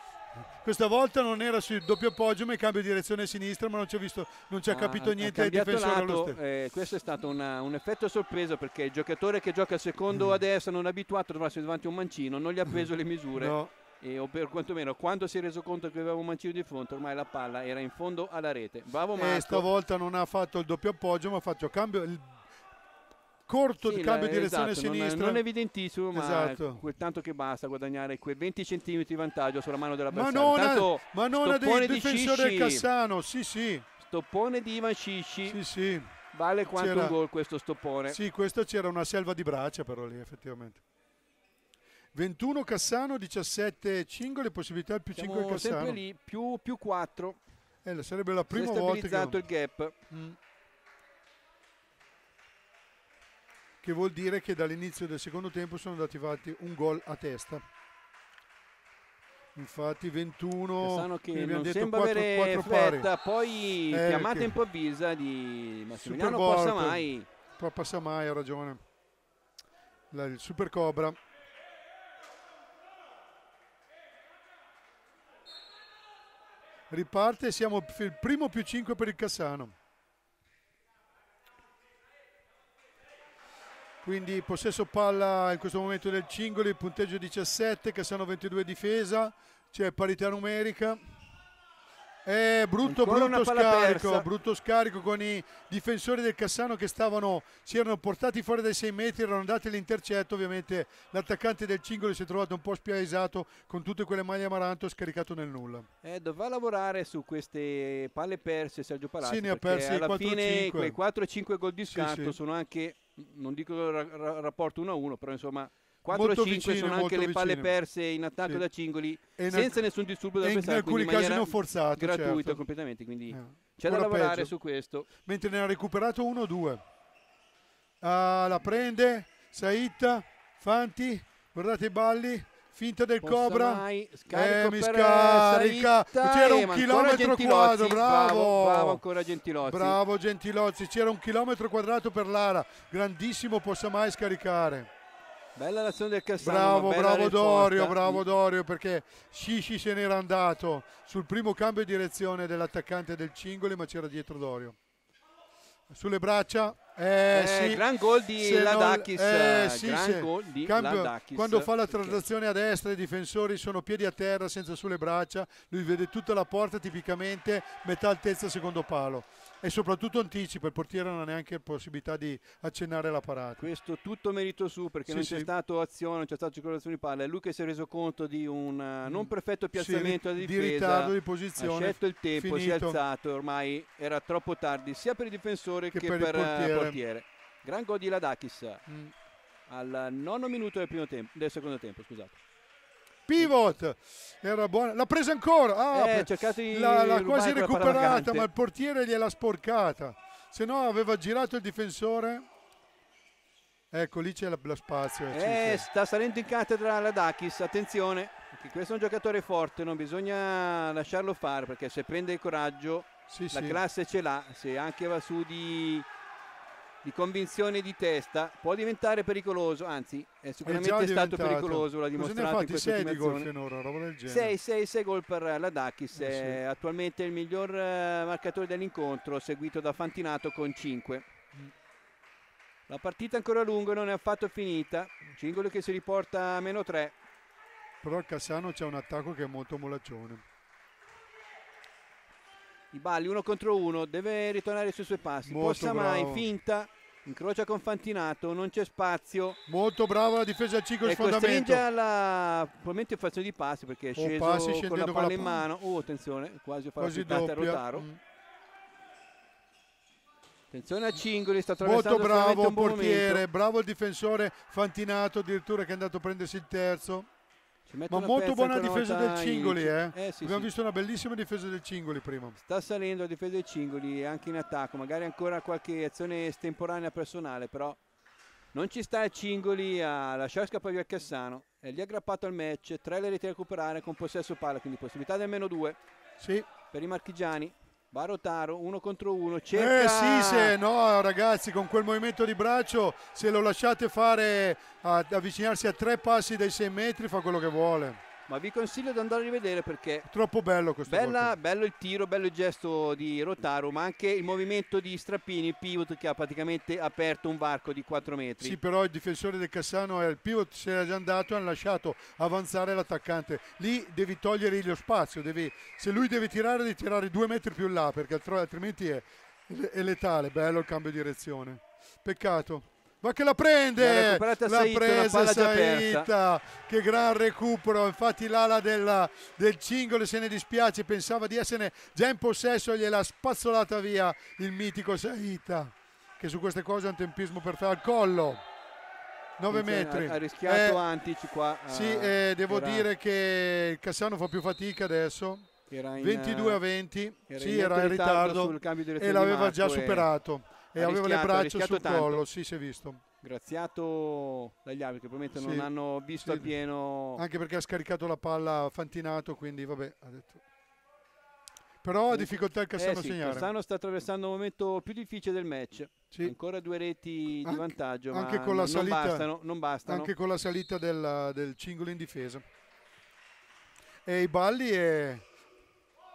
Questa volta non era sul doppio poggio, ma in cambio di direzione sinistra, ma non ci ha, visto, non ci ha ah, capito niente il difensore lato, eh, questo è stato una, un effetto sorpresa perché il giocatore che gioca secondo mm. a destra, non abituato a trovarsi davanti a un mancino, non gli ha preso le misure. No. E, o per quantomeno quando si è reso conto che aveva un mancino di fronte ormai la palla era in fondo alla rete bravo Marco e stavolta non ha fatto il doppio appoggio ma ha fatto il cambio il corto sì, di cambio di direzione esatto, sinistra. Non, non è evidentissimo, ma esatto. quel tanto che basta guadagnare quei 20 cm di vantaggio sulla mano della persona. non Manona del difensore di Cassano, sì sì. Stoppone di Ivan Cicci. Sì sì. Vale quanto c'era, un gol questo stoppone. Sì, questo c'era una selva di braccia però lì effettivamente. 21 Cassano, 17 Cingole, possibilità più Siamo 5 Cassano. sempre lì, più, più 4. Eh, sarebbe la prima volta che... stabilizzato il gap. Mm. che vuol dire che dall'inizio del secondo tempo sono andati fatti un gol a testa. Infatti 21 Sanno che abbiamo non detto sembra 4, avere 4 fretta, poi eh, chiamata improvvisa di Massimiliano passa Passamai. Però mai, ha ragione. La, il Super Cobra. Riparte, siamo il primo più 5 per il Cassano. quindi possesso palla in questo momento del Cingoli, punteggio 17, Cassano 22 difesa, c'è parità numerica. E brutto, brutto scarico, brutto scarico con i difensori del Cassano che stavano, si erano portati fuori dai 6 metri, erano andati all'intercetto, ovviamente l'attaccante del Cingoli si è trovato un po' spiaesato con tutte quelle maglie amaranto scaricato nel nulla. Eh, dovrà lavorare su queste palle perse Sergio Palazzi, sì, ne ha perse persi alla 4 fine quei 4-5 gol di scatto sì, sì. sono anche non dico ra- rapporto 1 a 1, però insomma 4 a 5 vicine, sono anche le palle perse in attacco sì. da Cingoli in senza alc- nessun disturbo da pensare, in alcuni casi non forzato, gratuito certo. completamente, quindi eh. c'è Ancora da lavorare peggio. su questo. Mentre ne ha recuperato 1-2. Ah, la prende Saitta, Fanti, guardate i balli finta del Posso Cobra mai, eh, mi scarica c'era un eh, chilometro quadrato bravo, bravo, bravo ancora Gentilozzi bravo Gentilozzi c'era un chilometro quadrato per Lara grandissimo possa mai scaricare bella l'azione del Cassano bravo bravo Dorio porta. bravo Dorio perché Scisci se n'era andato sul primo cambio di direzione dell'attaccante del Cingoli ma c'era dietro Dorio sulle braccia. Eh, eh, sì, gran gol di Ladakis, eh, sì, di Cambio, Landakis. quando fa la transazione a destra i difensori sono piedi a terra senza sulle braccia lui vede tutta la porta tipicamente metà altezza secondo palo e soprattutto anticipa, il portiere non ha neanche possibilità di accennare la parata. Questo tutto merito su perché sì, non c'è sì. stata azione, non c'è stata circolazione di palla, è lui che si è reso conto di un eh, non mm. perfetto piazzamento sì, della difesa, di ritardo di posizione, ha scelto il tempo, finito. si è alzato, ormai era troppo tardi sia per il difensore che, che per, per, il eh, portiere. portiere. Gran gol di Ladakis mm. al nono minuto del, tempo, del secondo tempo, scusate pivot era buona l'ha presa ancora ah, eh, di l'ha, l'ha quasi recuperata ma il portiere gliel'ha sporcata se no aveva girato il difensore ecco lì c'è la, la spazio eh, eh, sta salendo in cattedra la Dakis attenzione questo è un giocatore forte non bisogna lasciarlo fare perché se prende il coraggio sì, la sì. classe ce l'ha se anche va su di di convinzione di testa può diventare pericoloso, anzi è sicuramente è stato pericoloso, l'ha dimostrato in questa 6 gol finora, roba del genere. 6, 6, 6 gol per la Dachis, eh, ah, sì. è attualmente il miglior eh, marcatore dell'incontro, seguito da Fantinato con 5. Mm. La partita ancora lunga, non è affatto finita, Cingolo che si riporta a meno 3. Però Cassano c'è un attacco che è molto molaccione. I balli uno contro uno, deve ritornare sui suoi passi. Molto Possa mai, finta, incrocia con Fantinato, non c'è spazio. Molto brava la difesa del Ciclo e sfondamento. E alla probabilmente fazione di passi perché è sceso passi, con la palla con la... in mano. Oh, attenzione, quasi fa quasi la a Rotaro. Mm. Attenzione a Cingoli, sta attraversando Molto bravo un portiere, momento. bravo il difensore Fantinato addirittura che è andato a prendersi il terzo. Ma molto buona difesa del Cingoli, in... eh. eh sì, Abbiamo sì. visto una bellissima difesa del Cingoli prima. Sta salendo la difesa del Cingoli anche in attacco, magari ancora qualche azione estemporanea personale, però non ci sta il Cingoli a lasciare scappare via Cassano. E eh, lì aggrappato al match, tre le reti da recuperare con possesso palla, quindi possibilità del meno due. Sì. Per i marchigiani. Barotaro uno contro uno cerca... eh sì se no ragazzi con quel movimento di braccio se lo lasciate fare ad avvicinarsi a tre passi dai 6 metri fa quello che vuole ma vi consiglio di andare a rivedere perché troppo bello questo bella, bello il tiro, bello il gesto di Rotaro ma anche il movimento di Strappini il pivot che ha praticamente aperto un varco di 4 metri sì però il difensore del Cassano e il pivot se era già andato e hanno lasciato avanzare l'attaccante lì devi togliere lo spazio devi, se lui deve tirare devi tirare due metri più là perché altrimenti è, è letale bello il cambio di direzione peccato ma che la prende! La, la Saito, presa Saita, che gran recupero, infatti l'ala della, del Cingole se ne dispiace, pensava di essere già in possesso, gliela ha spazzolata via il mitico Saita, che su queste cose ha un tempismo perfetto al collo. 9 metri. Ha rischiato eh, Antic qua. Sì, eh, eh devo era... dire che il Cassano fa più fatica adesso. In, 22 a 20, era sì, era in ritardo, ritardo e l'aveva già superato e aveva le braccia sul tanto. collo, sì, si è visto. Graziato dagli avi che probattamente sì, non hanno visto sì. appieno. Anche perché ha scaricato la palla Fantinato, quindi vabbè, ha detto. Però ha difficoltà il Cassano eh sì, a segnare. Cassano sta attraversando un momento più difficile del match. Sì. Ancora due reti anche, di vantaggio, anche con la non, salita, bastano, non bastano. Anche con la salita del, del cingolo in difesa. E i balli è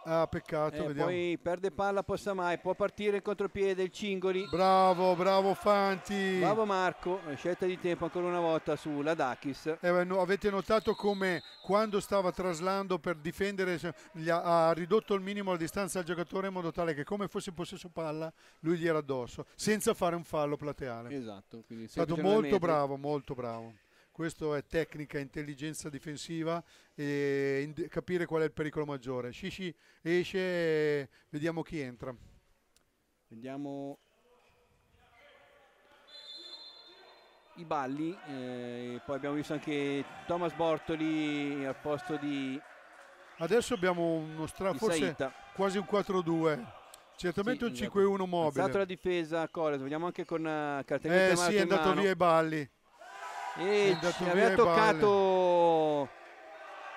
Ah, peccato, eh, Poi perde palla possa mai, può partire il contropiede il Cingoli. Bravo, bravo Fanti. Bravo Marco, eh, scelta di tempo ancora una volta su Ladakis. Eh, no, avete notato come quando stava traslando per difendere ha, ha, ridotto il minimo la distanza al giocatore in modo tale che come fosse possesso palla lui gli era addosso, senza fare un fallo plateale. Esatto. quindi È stato molto bravo, molto bravo questo è tecnica, intelligenza difensiva e capire qual è il pericolo maggiore. Shishi esce, vediamo chi entra. Vediamo i balli, eh, poi abbiamo visto anche Thomas Bortoli al posto di... Adesso abbiamo uno strappo, forse quasi un 4-2. Certamente sì, un 5-1 esatto. mobile. Alzato la difesa Coles, vediamo anche con uh, eh, cartellino. Eh sì, è andato via i balli e aveva toccato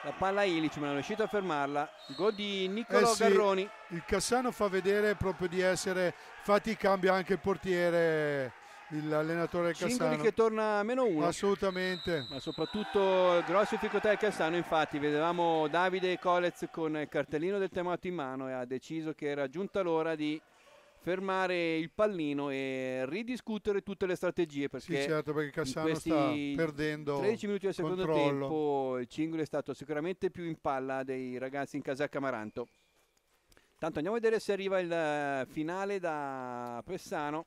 la palla a Ilic ma non è riuscito a fermarla gol di Niccolo eh sì, Garroni il Cassano fa vedere proprio di essere infatti cambia anche il portiere l'allenatore del Cassano Cingoli che torna a meno uno assolutamente ma soprattutto grosse difficoltà del Cassano infatti vedevamo Davide Colez con il cartellino del temato in mano e ha deciso che era giunta l'ora di fermare il pallino e ridiscutere tutte le strategie perché, sì, certo, perché Cassano sta perdendo 13 minuti del secondo controllo. tempo il Cingolo è stato sicuramente più in palla dei ragazzi in casa a Camaranto tanto andiamo a vedere se arriva il finale da Pressano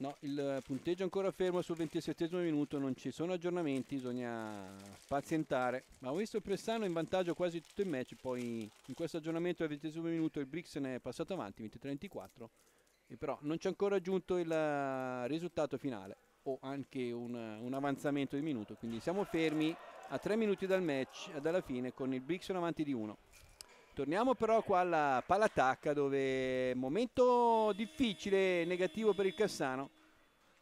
No, il punteggio è ancora fermo sul 27 minuto, non ci sono aggiornamenti, bisogna pazientare. Ma ho visto il Pressano in vantaggio quasi tutto il match, poi in questo aggiornamento al 27 minuto il Brix ne è passato avanti, 23-24, e però non c'è ancora aggiunto il risultato finale o anche un, un, avanzamento di minuto, quindi siamo fermi a 3 minuti dal match, dalla fine con il Brixton avanti di 1. Torniamo però qua alla Palatacca dove momento difficile, negativo per il Cassano.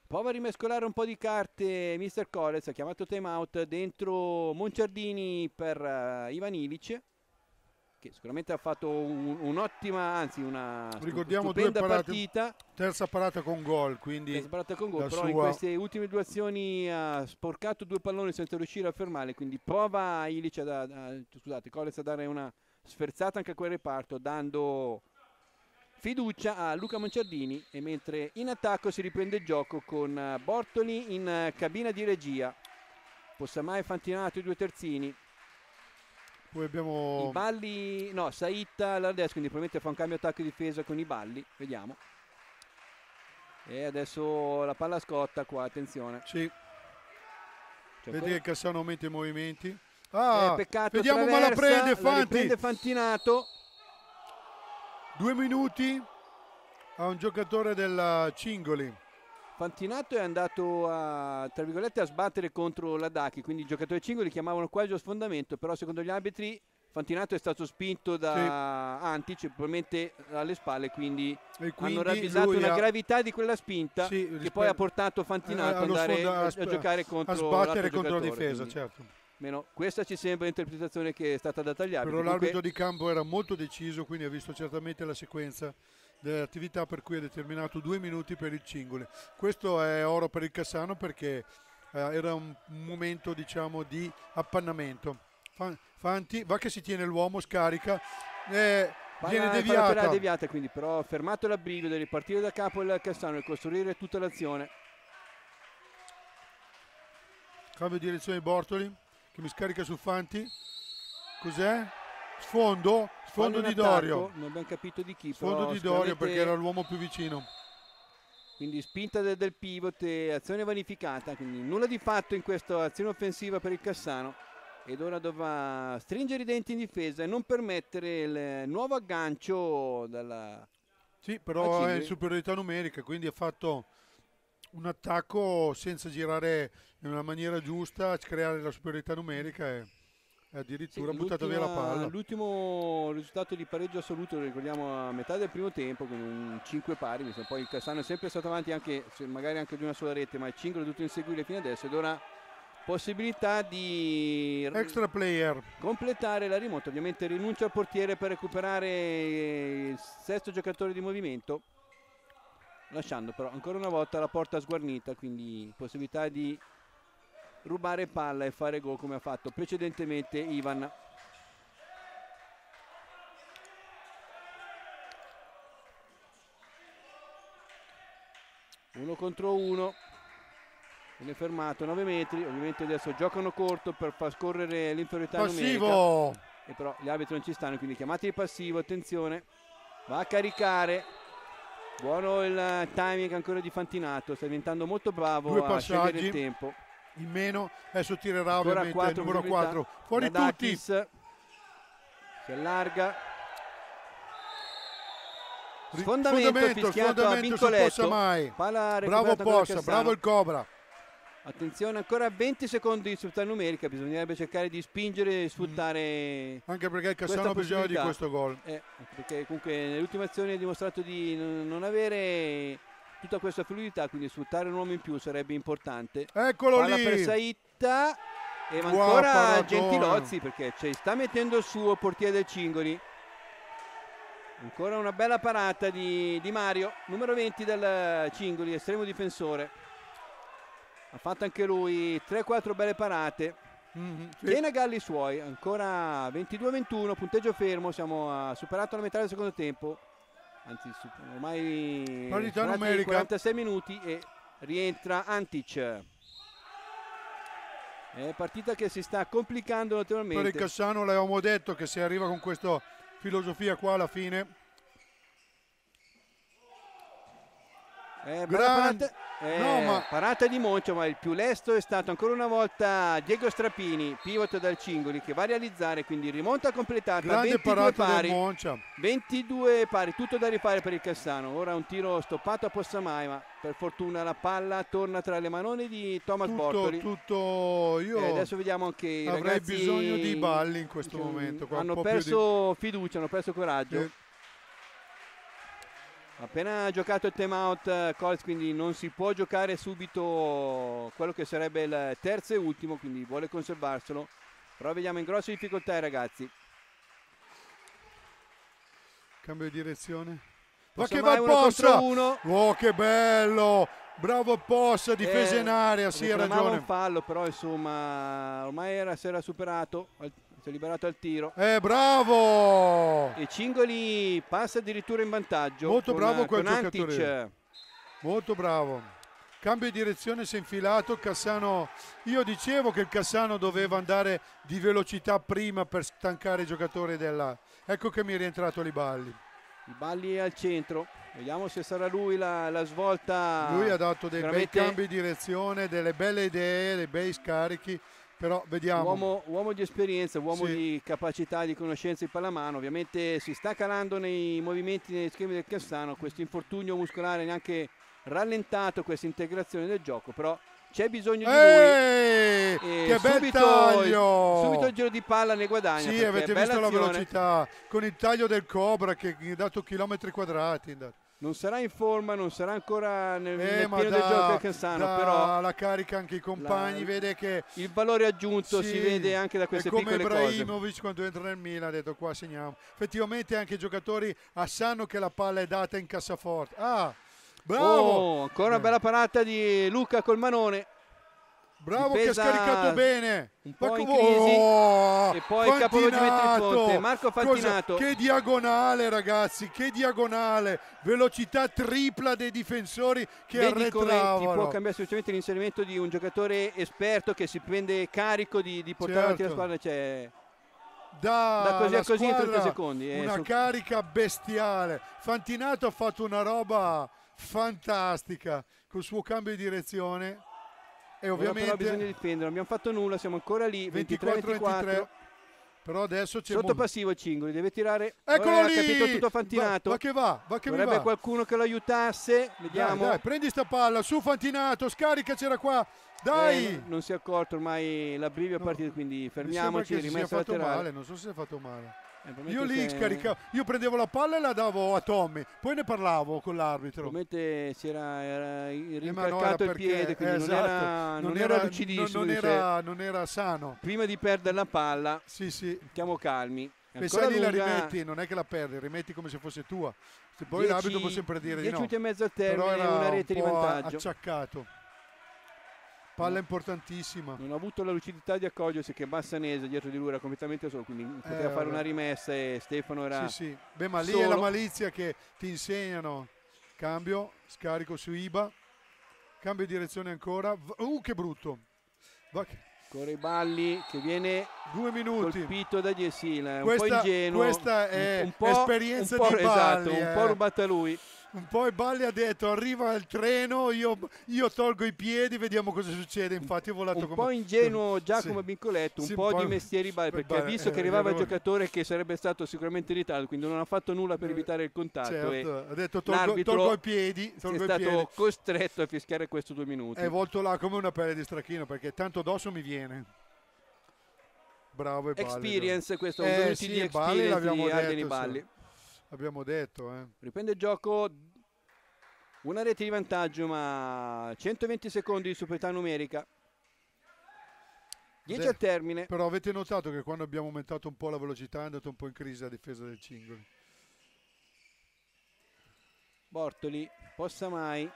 Prova a rimescolare un po' di carte Mr. Collins, ha chiamato time out dentro Monciardini per uh, Ivan Ilic che sicuramente ha fatto un'ottima, anzi una Ricordiamo due parate, partita. Terza parata con gol, quindi Terza parata con gol, però sua... in queste ultime due azioni ha sporcato due palloni senza riuscire a fermare quindi prova Ilic a, a, scusate, Collins a dare una sferzata anche a quel reparto dando fiducia a Luca Manciardini e mentre in attacco si riprende il gioco con eh, Bortoli in eh, cabina di regia Possamai mai Fantinato i due terzini poi abbiamo i balli no Saitta l'Ardes quindi probabilmente fa un cambio attacco e difesa con i balli vediamo e adesso la palla scotta qua attenzione sì cioè, vedi poi... che Cassano aumenta i movimenti Ah, eh, peccato vediamo ma la prende Fanti. La Fantinato. Due minuti a un giocatore del uh, Cingoli. Fantinato è andato a, a sbattere contro la Dachi, quindi il giocatore Cingoli chiamavano quasi lo sfondamento, però secondo gli arbitri Fantinato è stato spinto da sì. Antic, probabilmente alle spalle, quindi, quindi hanno ravvisato la ha... gravità di quella spinta sì, che poi ha portato Fantinato eh, sfonda, a, a, giocare contro, a sbattere contro la difesa, quindi. certo. Meno, questa ci sembra l'interpretazione che è stata data agli arbitri. Però l'arbitro di campo era molto deciso, quindi ha visto certamente la sequenza dell'attività per cui ha determinato due minuti per il Cingole. Questo è oro per il Cassano perché eh, era un momento diciamo, di appannamento. Fanti va che si tiene l'uomo, scarica. Eh, Viene deviata. deviata quindi però fermato l'abbrigo deve ripartire da capo il Cassano e costruire tutta l'azione. Cambio direzione Bortoli che mi scarica su Fanti. Cos'è? Sfondo, sfondo di attacco, Dorio. Non abbiamo capito di chi. Sfondo di Dorio perché era l'uomo più vicino. Quindi spinta del, del pivot e azione vanificata, quindi nulla di fatto in questa azione offensiva per il Cassano. Ed ora dovrà stringere i denti in difesa e non permettere il nuovo aggancio dalla... Sì, però è in superiorità numerica, quindi ha fatto un attacco senza girare in una maniera giusta, creare la superiorità numerica e, addirittura sì, buttato via la palla. L'ultimo risultato di pareggio assoluto ricordiamo a metà del primo tempo con un 5 pari, poi il Cassano è sempre stato avanti anche, magari anche di una sola rete, ma il 5 è dovuto inseguire fino adesso ed ora possibilità di extra player completare la rimonta ovviamente rinuncia al portiere per recuperare il sesto giocatore di movimento lasciando però ancora una volta la porta sguarnita quindi possibilità di rubare palla e fare gol come ha fatto precedentemente Ivan uno contro uno viene fermato 9 metri ovviamente adesso giocano corto per far scorrere l'inferiorità passivo e però gli arbitri non ci stanno quindi chiamate di passivo attenzione va a caricare buono il timing ancora di Fantinato sta diventando molto bravo Due a passaggi. scegliere il tempo in meno adesso tirerà Ancora ovviamente 4, il numero 4 fuori Nadakis tutti si allarga sfondamento, sfondamento fischiato sfondamento a Vincoletto mai. bravo Possa, bravo il Cobra Attenzione, ancora 20 secondi di subita numerica, bisognerebbe cercare di spingere e sfruttare. Mm. Anche perché il Cassano ha bisogno di questo gol. Eh, perché comunque nell'ultima azione ha dimostrato di non avere tutta questa fluidità, quindi sfruttare un uomo in più sarebbe importante. Eccolo Palla lì! per Saitta e ancora paratona. Gentilozzi perché ci sta mettendo su il portiere del Cingoli. Ancora una bella parata di, di Mario, numero 20 del Cingoli, estremo difensore. Ha fatto anche lui 3-4 belle parate. Mm-hmm, sì. galli suoi, ancora 22-21, punteggio fermo, siamo a, superato la metà del secondo tempo anzi ormai parità numerica 46 minuti e rientra Antic è partita che si sta complicando naturalmente per il Cassano l'avevamo detto che se arriva con questa filosofia qua alla fine Eh, Grande. Parata, eh, no, ma... parata di Moncio, ma il più lesto è stato ancora una volta Diego Strapini, pivot dal Cingoli, che va a realizzare, quindi rimonta a completarla. Grande 22 pari, 22 pari, tutto da rifare per il Cassano. Ora un tiro stoppato a Possamai, ma per fortuna la palla torna tra le manone di Thomas tutto, Bortoli. Tutto, io eh, adesso vediamo anche i Avrei bisogno di balli in questo momento. Qua, hanno perso di... fiducia, hanno perso coraggio. Sì eh, Appena giocato il time out eh, Colts quindi non si può giocare subito quello che sarebbe il terzo e ultimo, quindi vuole conservarselo. Però vediamo in grosse difficoltà i ragazzi. Cambio di direzione. Ma che va possa! Uno. Oh, che bello! Bravo Possa, eh, difesa eh, in area, sì, ha ragione. un fallo, però insomma, ormai era, si era superato si è liberato al tiro. È eh, bravo! E Cingoli passa addirittura in vantaggio. Molto con, bravo quel giocatore. Molto bravo. Cambio di direzione, si è infilato. Cassano. Io dicevo che il Cassano doveva andare di velocità prima per stancare i giocatori della. Ecco che mi è rientrato Liballi. Liballi è al centro. Vediamo se sarà lui la, la svolta. Lui ha dato dei veramente... bei cambi di direzione, delle belle idee, dei bei scarichi però vediamo. Uomo, uomo di esperienza, uomo sì. di capacità, di conoscenza di pallamano, ovviamente si sta calando nei movimenti, negli schemi del Cassano, questo infortunio muscolare neanche rallentato questa integrazione del gioco, però c'è bisogno di Ehi, che bel subito, taglio! Subito il giro di palla ne guadagna. Sì, avete visto azione. la velocità con il taglio del Cobra che ha dato chilometri quadrati non sarà in forma, non sarà ancora nel, eh, nel pieno da, del gioco del Cansano, però la carica anche i compagni, la, vede che il valore aggiunto sì, si vede anche da queste piccole cose. È come Ibrahimovic quando entra nel Milan ha detto qua segniamo. Effettivamente anche i giocatori sanno che la palla è data in cassaforte. Ah! Bravo! Oh, ancora una eh. bella parata di Luca col manone. Bravo che ha scaricato bene. Un po' Ma in crisi. Oh, e poi il capo di Conte. Marco Fantinato. Cosa? Che diagonale ragazzi, che diagonale. Velocità tripla dei difensori che Vedi arretravano. Come ti può cambiare semplicemente l'inserimento di un giocatore esperto che si prende carico di, di portare certo. avanti la certo. squadra. Cioè, da, da, così a così in 30 secondi. Eh, una su... carica bestiale. Fantinato ha fatto una roba fantastica col suo cambio di direzione e ovviamente però bisogna difendere, non abbiamo fatto nulla, siamo ancora lì, 23-24. Però adesso c'è Sotto passivo Cingoli, deve tirare. Eccolo lì! Ha capito tutto Fantinato. Va, va che va, va che Vorrebbe va. qualcuno che lo aiutasse, vediamo. Dai, dai, prendi sta palla, su Fantinato, scarica c'era qua. Dai! Eh, non si è accolto ormai la brivia no. partita, quindi fermiamoci, rimessa laterale. Male, non so se si è fatto male. Eh, io lì che... scaricavo, io prendevo la palla e la davo a Tommy, poi ne parlavo con l'arbitro. Probabilmente si era, eh, era rincalcato il piede, quindi esatto. non, era, non, non, era, lucidissimo. Non era, non, era, sano. Prima di perdere la palla, sì, sì. stiamo calmi. Pensai lì la rimetti, non è che la perdi, rimetti come se fosse tua. Se poi l'arbitro può sempre dire 10 di no. e mezzo a termine, Però era una rete un di vantaggio. acciaccato. Palla importantissima. Non ha avuto la lucidità di accorgersi che Bassanese dietro di lui era completamente solo, quindi eh, poteva fare una rimessa e Stefano era... Sì, sì. Beh, ma lì solo. è la malizia che ti insegnano. Cambio, scarico su Iba. Cambio di direzione ancora. Uh, che brutto. Va che... balli che viene Due colpito da Jesila, un po' ingenuo, questa è un, un po', esperienza esatto, un po', di Balli, esatto, eh. po' rubata lui poi Balli ha detto arriva il treno, io, io, tolgo i piedi, vediamo cosa succede. Infatti ho volato un come... po' ingenuo Giacomo sì. Bincoletto, un sì, po' di mestieri Balli, perché ha visto eh, che arrivava eh, il giocatore che sarebbe stato sicuramente in ritardo, quindi non ha fatto nulla per eh, evitare il contatto. Certo. ha detto tolgo, tolgo i piedi. Tolgo è stato piedi. costretto a fischiare questo due minuti. È volto là come una pelle di stracchino perché tanto addosso mi viene bravo e Experience, questo è un eh, minuto sì, di experience balli, di Balli. Abbiamo detto, eh. Riprende il gioco. Una rete di vantaggio, ma 120 secondi di superiorità numerica. 10 al termine. Però avete notato che quando abbiamo aumentato un po' la velocità è andato un po' in crisi la difesa del Cingoli. Bortoli, possa mai.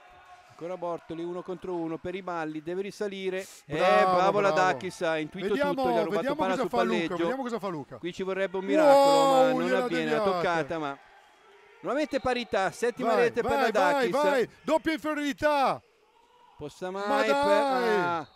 Ancora Bortoli, uno contro uno per i balli, deve risalire. Bravo, eh, bravo, bravo. la Dakis, ha intuito vediamo, tutto, gli ha rubato palla sul palleggio. Luca, vediamo cosa fa Luca. Qui ci vorrebbe un miracolo, wow, ma non avviene, deviate. ha toccata, ma... Nuovamente parità, settima vai, rete vai, per la Dakis. Vai, vai, doppia inferiorità. Possa mai... Ma dai. Per... Ah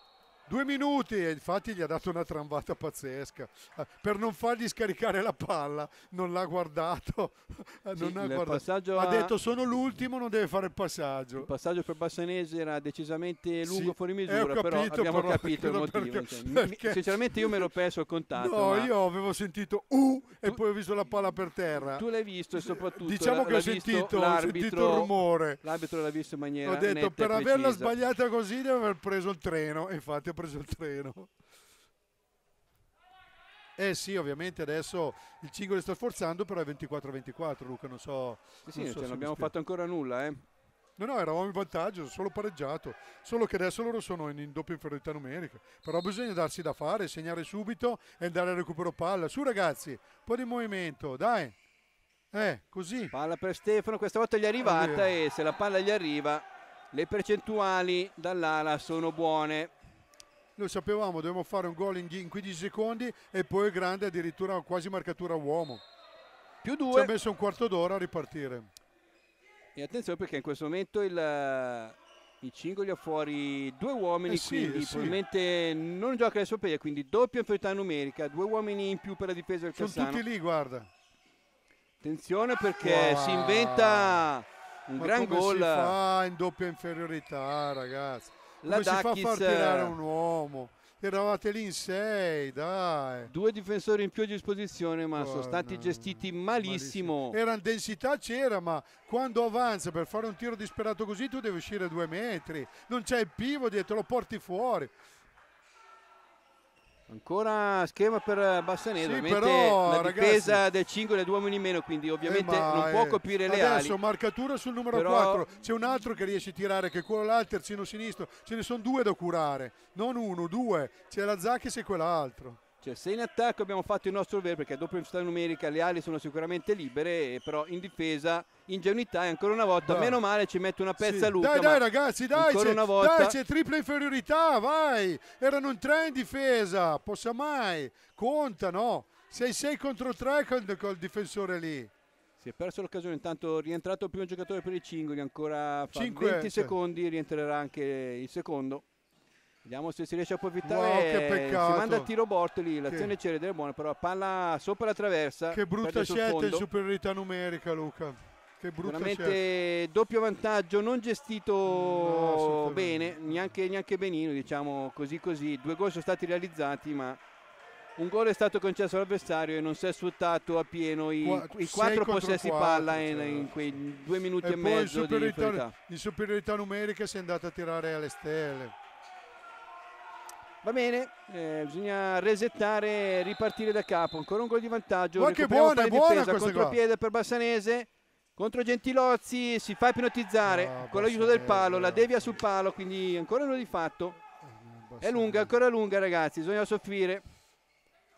due minuti e infatti gli ha dato una trambata pazzesca eh, per non fargli scaricare la palla non l'ha guardato, eh, non sì, ha, guardato. ha, detto sono l'ultimo non deve fare il passaggio il passaggio per Bassanese era decisamente lungo sì, fuori eh, misura capito, però abbiamo però, capito il motivo perché, perché... sinceramente io me l'ho perso il contatto no ma... io avevo sentito uh e tu, poi ho visto la palla per terra tu l'hai visto e soprattutto diciamo che ho sentito, ho sentito il rumore l'arbitro l'ha visto in maniera ho detto per averla sbagliata così deve aver preso il treno e infatti preso il treno. Eh sì, ovviamente adesso il cingolo sta sforzando, però è 24-24, Luca, non so... Sì, sì, cioè, non, so non abbiamo fatto ancora nulla, eh. No, no, eravamo in vantaggio, solo pareggiato, solo che adesso loro sono in, in doppia inferiorità numerica, però bisogna darsi da fare, segnare subito e andare a recupero palla. Su ragazzi, un po' di movimento, dai. Eh, così. Palla per Stefano, questa volta gli è arrivata e se la palla gli arriva le percentuali dall'ala sono buone. Noi sapevamo dovevamo fare un gol in, 15 secondi e poi grande addirittura quasi marcatura uomo. Più due. Ci ha messo un quarto d'ora a ripartire. E attenzione perché in questo momento il, il Cingoli ha fuori due uomini, eh sì, quindi eh sì. probabilmente non gioca adesso per quindi doppia inferiorità numerica, due uomini in più per la difesa del Sono Cassano. Sono tutti lì, guarda. Attenzione perché wow. si inventa un Ma gran gol. Ma si fa in doppia inferiorità, ragazzi la Dacchis... si fa far tirare eh, un uomo? Eravate lì in 6 dai. Due difensori in più a disposizione, ma Guarda, sono stati gestiti malissimo. malissimo. Era densità c'era, ma quando avanza per fare un tiro disperato così tu devi uscire due metri. Non c'è il pivo dietro, lo porti fuori. Ancora schema per eh, Bassanese, sì, però, la difesa ragazzi, del 5 e degli uomini in meno, quindi ovviamente eh, non può eh, le adesso, ali. Adesso marcatura sul numero però... 4, c'è un altro che riesce a tirare che è quello là, il terzino sinistro, ce ne sono due da curare, non uno, due, c'è la Zacchi e quell'altro. Cioè, se in attacco abbiamo fatto il nostro vero perché dopo doppia velocità numerica le ali sono sicuramente libere, eh, però in difesa ingenuità e ancora una volta, Beh. meno male ci mette una pezza sì. Luca. Dai, dai ragazzi, dai, c'è, una volta... dai, c'è tripla inferiorità, vai! Erano un 3 in difesa, possa mai, conta, no? 6-6 contro 3 col, col difensore lì. Si è perso l'occasione, intanto è rientrato il primo giocatore per i Cingoli, ancora 20 secondi, rientrerà anche il secondo. Vediamo se si riesce a approfittare. Oh, che peccato. Si manda a tiro Bortoli, l'azione che... c'era del buono, però palla sopra la traversa. Che brutta scelta in superiorità numerica, Luca. Che brutta Veramente doppio vantaggio, non gestito no, bene, neanche, neanche benino, diciamo così così. Due gol sono stati realizzati, ma un gol è stato concesso all'avversario e non si è sfruttato a pieno i, Qua, i quattro possessi palla cioè, in, in, quei due minuti e, e mezzo in superiorità, in superiorità numerica si è andata a tirare alle stelle Va bene, eh, bisogna resettare, e ripartire da capo. Ancora un gol di vantaggio. Ma che buona, buona difesa, contropiede qua. per Bassanese. Contro Gentilozzi si fa ipnotizzare no, ah, con l'aiuto del palo, la devia sul palo, quindi ancora uno di fatto. Eh, È lunga, ancora lunga ragazzi, bisogna soffrire.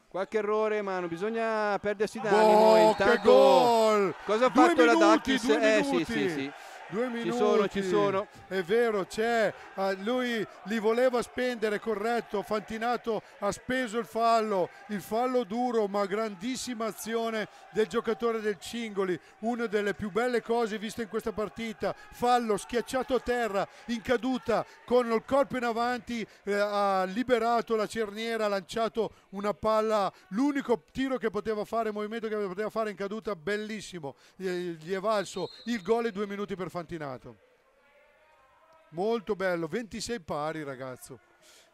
Qualche errore, ma non bisogna perdersi d'animo. Oh, che gol! Cosa ha fatto minuti, la Dacchis? Eh sì, sì, sì. Due minuti. Ci sono, ci sono. È vero, c'è. Ah, lui li voleva spendere, corretto. Fantinato ha speso il fallo. Il fallo duro, ma grandissima azione del giocatore del Cingoli. Una delle più belle cose viste in questa partita. Fallo schiacciato a terra, in caduta, con il corpo in avanti. Eh, ha liberato la cerniera, ha lanciato una palla. L'unico tiro che poteva fare, movimento che poteva fare in caduta, bellissimo. Gli è valso il gol e due minuti per fare Fantinato molto bello 26 pari ragazzo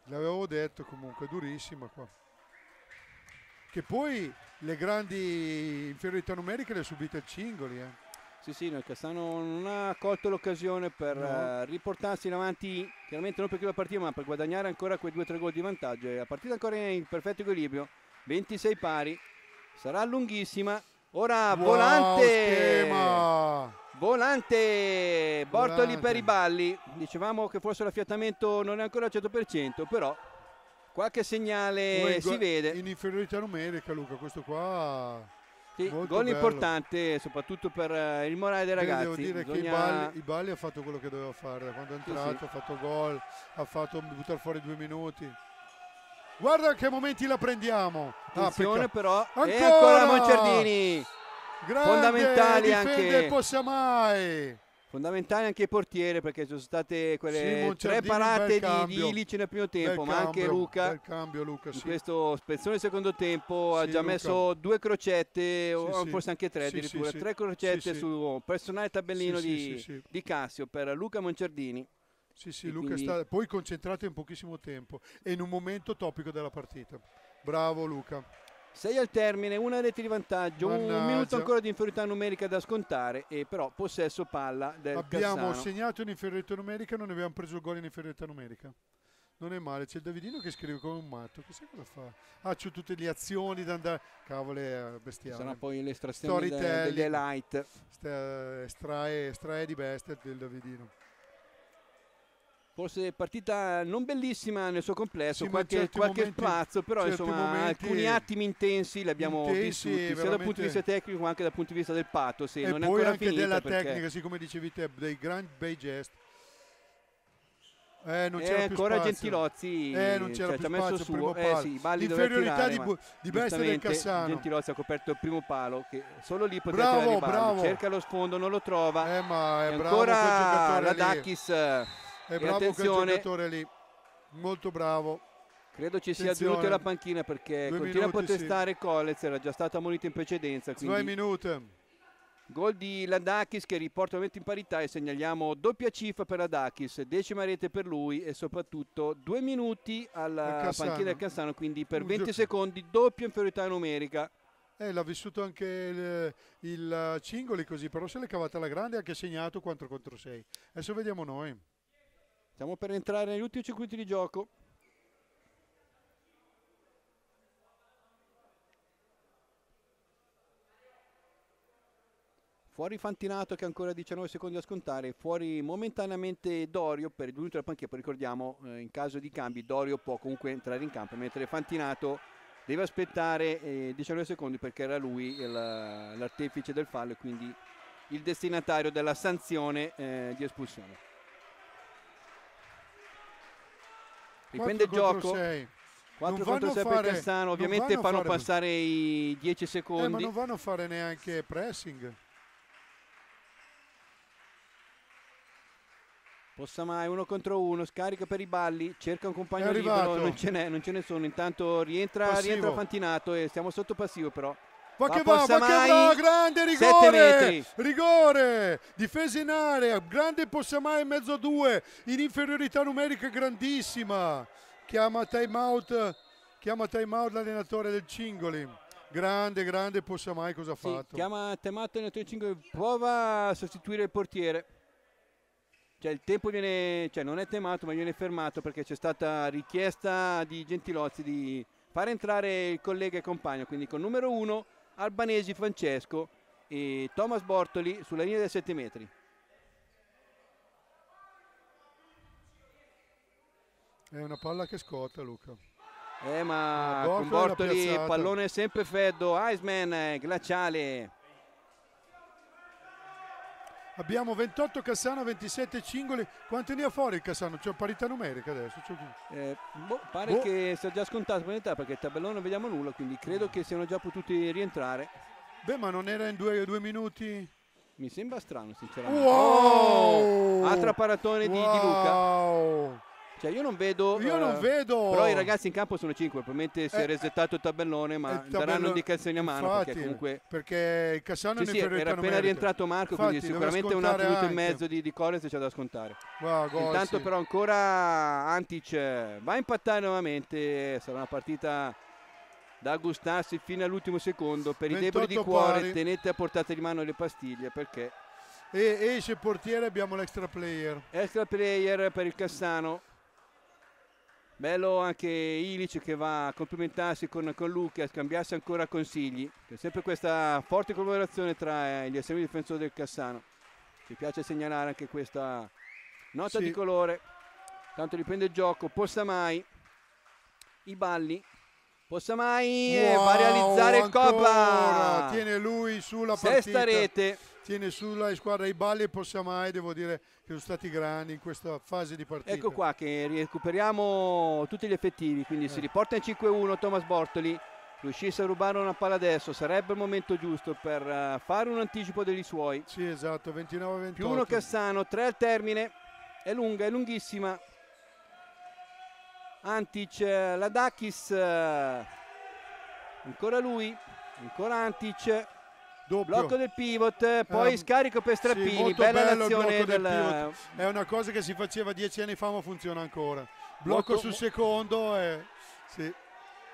l'avevo detto comunque durissima qua che poi le grandi inferiorità numeriche le ha subite il Cingoli eh. sì sì no, Castano non ha colto l'occasione per no. uh, riportarsi in avanti chiaramente non perché la partita ma per guadagnare ancora quei 2-3 gol di vantaggio la partita ancora in perfetto equilibrio 26 pari sarà lunghissima ora wow, volante schema. Volante, Bortoli Volante. per i balli. Dicevamo che forse l'affiatamento non è ancora al 100%, però qualche segnale si vede. In inferiorità numerica, Luca, questo qua. Sì, gol bello. importante soprattutto per eh, il morale dei ragazzi. Devo dire Bisogna... che i balli, i balli ha fatto quello che doveva fare. Quando è entrato sì, sì. ha fatto gol, ha fatto buttare fuori due minuti. Guarda che momenti la prendiamo. Ah, Attenzione Aprica. però. Ancora! E ancora Moncerdini. Grande, fondamentali anche mai. Fondamentali anche il portiere perché ci sono state quelle sì, tre parate di, di Ilic nel primo tempo, bel ma cambio, anche Luca, cambio, Luca sì. in questo spezzone secondo tempo sì, ha già Luca. messo due crocette, o forse anche tre addirittura, tre crocette sul personale tabellino di, di Cassio per Luca Monciardini. Sì, sì, Luca quindi... è stato poi concentrato in pochissimo tempo e in un momento topico della partita. Bravo Luca. 6 al termine, una rete di vantaggio, Mannaggia. un minuto ancora di inferiorità numerica da scontare e però possesso palla del Abbiamo Cassano. segnato in inferiorità numerica, non abbiamo preso il gol in inferiorità numerica. Non è male, c'è il Davidino che scrive come un matto, chissà cosa fa. Ah, c'ho tutte le azioni da andare... Cavolo, è bestiale. Sarà poi l'estrazione de, degli light. Estrae, estrae di bestia del Davidino forse partita non bellissima nel suo complesso, sì, qualche, qualche momenti, spazio, però insomma alcuni attimi intensi li abbiamo intensi, vissuti, sia dal punto di vista tecnico ma anche dal punto di vista del patto. Sì, e non poi è anche della perché... tecnica, siccome dicevi te, dei grandi bei gest. Eh, non eh, c'era eh, ancora spazio. Gentilozzi eh, non c'era cioè, più ci ha messo su suo. Eh, sì, L'inferiorità di, di Bestia del Cassano. Gentilozzi ha coperto il primo palo, che solo lì poteva bravo, bravo. Cerca lo sfondo, non lo trova. Eh, ma è e bravo ancora Radakis. Eh, è bravo quel giocatore lì, molto bravo. Credo ci sia tenuto la panchina perché Due continua minuti, a protestare sì. Collez, era già stata ammonita in precedenza. Quindi... Due minuti. Gol di Landakis che riporta ovviamente in parità e segnaliamo doppia cifra per Landakis, decima rete per lui e soprattutto due minuti alla panchina del Cassano, quindi per 20 secondi doppia inferiorità numerica. Eh, l'ha vissuto anche il, il Cingoli così, però se l'è cavata la grande e ha anche segnato 4 contro 6. Adesso vediamo noi. Stiamo per entrare negli ultimi circuiti di gioco. Fuori Fantinato che ancora 19 secondi a scontare, fuori momentaneamente Dorio per il della panchia, poi ricordiamo eh, in caso di cambi Dorio può comunque entrare in campo, mentre Fantinato deve aspettare eh, 19 secondi perché era lui l'artefice del fallo e quindi il destinatario della sanzione eh, di espulsione. riprende il gioco. 4 non contro 6 per Cassano, ovviamente fanno fare... passare i 10 secondi. Eh, ma non vanno a fare neanche pressing. Possa mai, uno contro uno, scarica per i balli, cerca un compagno libero, non ce n'è, non ce ne sono. Intanto rientra, rientra Fantinato e siamo sotto passivo però. Va che va, va che va, grande rigore, rigore, difesa in area, grande Possamai in mezzo a due, in inferiorità numerica grandissima, chiama time out, chiama time out l'allenatore del Cingoli. Grande, grande Possamai cosa ha sì, fatto. Chiama Temato l'allenatore del Cingoli, prova a sostituire il portiere. Cioè il tempo viene, cioè non è temato ma viene fermato perché c'è stata richiesta di Gentilozzi di fare entrare il collega e compagno, quindi con numero uno. Albanesi Francesco e Thomas Bortoli sulla linea dei 7 metri. È una palla che scotta Luca. Eh ma con Bortoli pallone sempre freddo, Iceman eh, glaciale abbiamo 28 Cassano, 27 Cingoli. Quanti ne ha fuori il Cassano? C'è parità numerica adesso. Eh, boh, pare boh. che sia già scontato parità perché il tabellone non vediamo nulla, quindi credo che siano già potuti rientrare. Beh, ma non era in due, due minuti? Mi sembra strano, sinceramente. Wow! Oh! Altra paratone wow! di, di Luca. Cioè io non vedo. Io eh, non vedo. Però i ragazzi in campo sono 5. Probabilmente si è eh, resettato il tabellone, ma eh, il tabellone, daranno indicazioni a mano. Infatti, perché comunque. Perché il Cassano sì, sì, era appena rientrato Marco, infatti, quindi sicuramente un altro minuto e mezzo di, di Collins c'è da scontare. Wow, goal, Intanto, sì. però, ancora Antic eh, va a impattare nuovamente. Sarà una partita da gustarsi fino all'ultimo secondo. Per i deboli di cuore, pari. tenete a portata di mano le pastiglie perché. E esce portiere, abbiamo l'extra player. Extra player per il Cassano. Bello anche Ilic che va a complimentarsi con, con Luca, a scambiarsi ancora consigli. C'è sempre questa forte collaborazione tra eh, gli estremi difensori del Cassano. Ci piace segnalare anche questa nota sì. di colore. Tanto riprende il gioco, possa mai. I balli. Possa mai wow, eh, va a realizzare Coppa. Tiene lui sulla Sesta partita. Sesta rete tiene sulla squadra i balli e mai, devo dire che sono stati grandi in questa fase di partita ecco qua che recuperiamo tutti gli effettivi quindi eh. si riporta in 5-1 Thomas Bortoli riuscisse a rubare una palla adesso sarebbe il momento giusto per eh, fare un anticipo degli suoi sì esatto 29-28 più uno Cassano 3 al termine è lunga è lunghissima Antic eh, Ladakis eh, ancora lui ancora Antic Doppio. Blocco del pivot, poi um, scarico per Strappini, sì, bella l'azione del, È una cosa che si faceva dieci anni fa ma funziona ancora. Blocco molto, sul secondo e... Sì.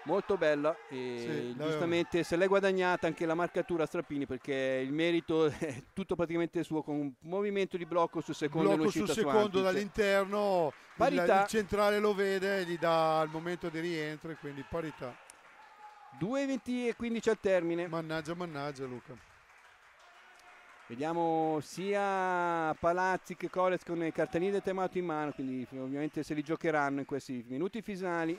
Molto bella e sì, giustamente se l'hai guadagnata anche la marcatura Strappini perché il merito è tutto praticamente suo con un movimento di blocco sul secondo blocco sul secondo dall'interno, il, il centrale lo vede e gli dà il momento di rientro quindi parità. 2,20 e 15 al termine. Mannaggia, mannaggia Luca. Vediamo sia Palazzi che Coles con i cartellini del temato in mano, quindi ovviamente se li giocheranno in questi minuti finali.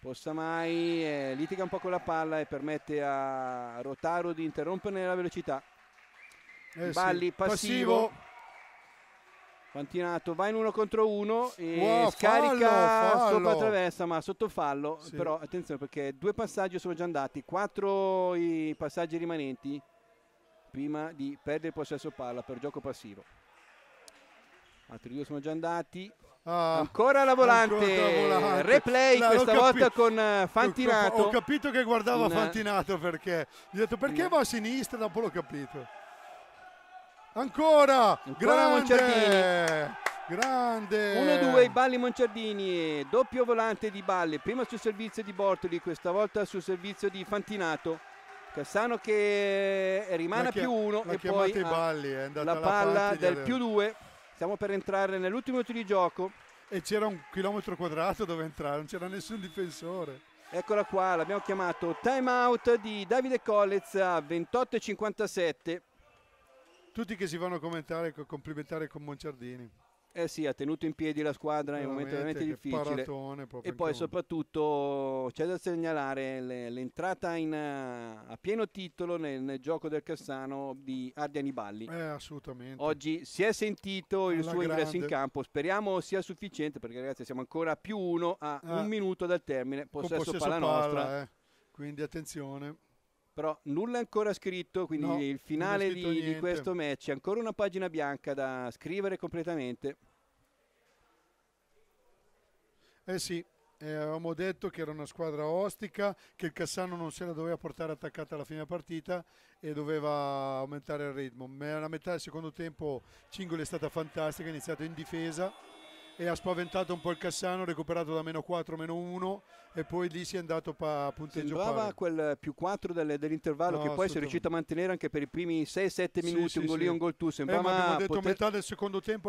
Possamai eh, litiga un po' con la palla e permette a Rotaro di interromperne la velocità. Eh Balli sì. passivo. passivo Fantinato va in uno contro uno e wow, scarica fallo, fallo. sopra traversa ma sotto fallo sì. però attenzione perché due passaggi sono già andati quattro i passaggi rimanenti prima di perdere il possesso palla per gioco passivo altri due sono già andati ah, ancora la volante, volante. replay la, questa volta con eh, Fantinato ho capito che guardava in... Fantinato perché gli ho detto perché in... va a sinistra dopo l'ho capito ancora, ancora grande, grande 1-2 i Balli Monciardini doppio volante di Balli prima sul servizio di Bortoli questa volta sul servizio di Fantinato Cassano che rimane a più 1 e poi balli, la, la palla del più due stiamo per entrare nell'ultimo minuto di gioco e c'era un chilometro quadrato dove entrare, non c'era nessun difensore. Eccola qua, l'abbiamo chiamato time out di Davide Collez a 28-57 tutti che si vanno a commentare, a complimentare con Monciardini. Eh sì, ha tenuto in piedi la squadra in un momento veramente difficile. E poi soprattutto c'è da segnalare l'entrata in, a pieno titolo nel, nel, gioco del Cassano di Ardiani Balli Eh, assolutamente. Oggi si è sentito il Alla suo grande. ingresso in campo, speriamo sia sufficiente perché ragazzi siamo ancora più uno a eh. un minuto dal termine, possesso, possesso palla, palla nostra. Eh. Quindi attenzione però nulla è ancora scritto, quindi no, il finale di, di, questo match è ancora una pagina bianca da scrivere completamente. Eh sì, eh, avevamo detto che era una squadra ostica, che il Cassano non se la doveva portare attaccata alla fine della partita e doveva aumentare il ritmo. Ma la metà del secondo tempo Cingoli è stata fantastica, è iniziato in difesa e ha spaventato un po' il Cassano, recuperato da meno 4, meno 1 e poi lì si è andato a punteggio Sembrava pari. quel più 4 del, dell'intervallo no, che poi si è riuscito a mantenere anche per i primi 6-7 minuti, sì, un sì, gol lì, sì. un gol tu, eh, sembrava, eh, detto, poter, tempo,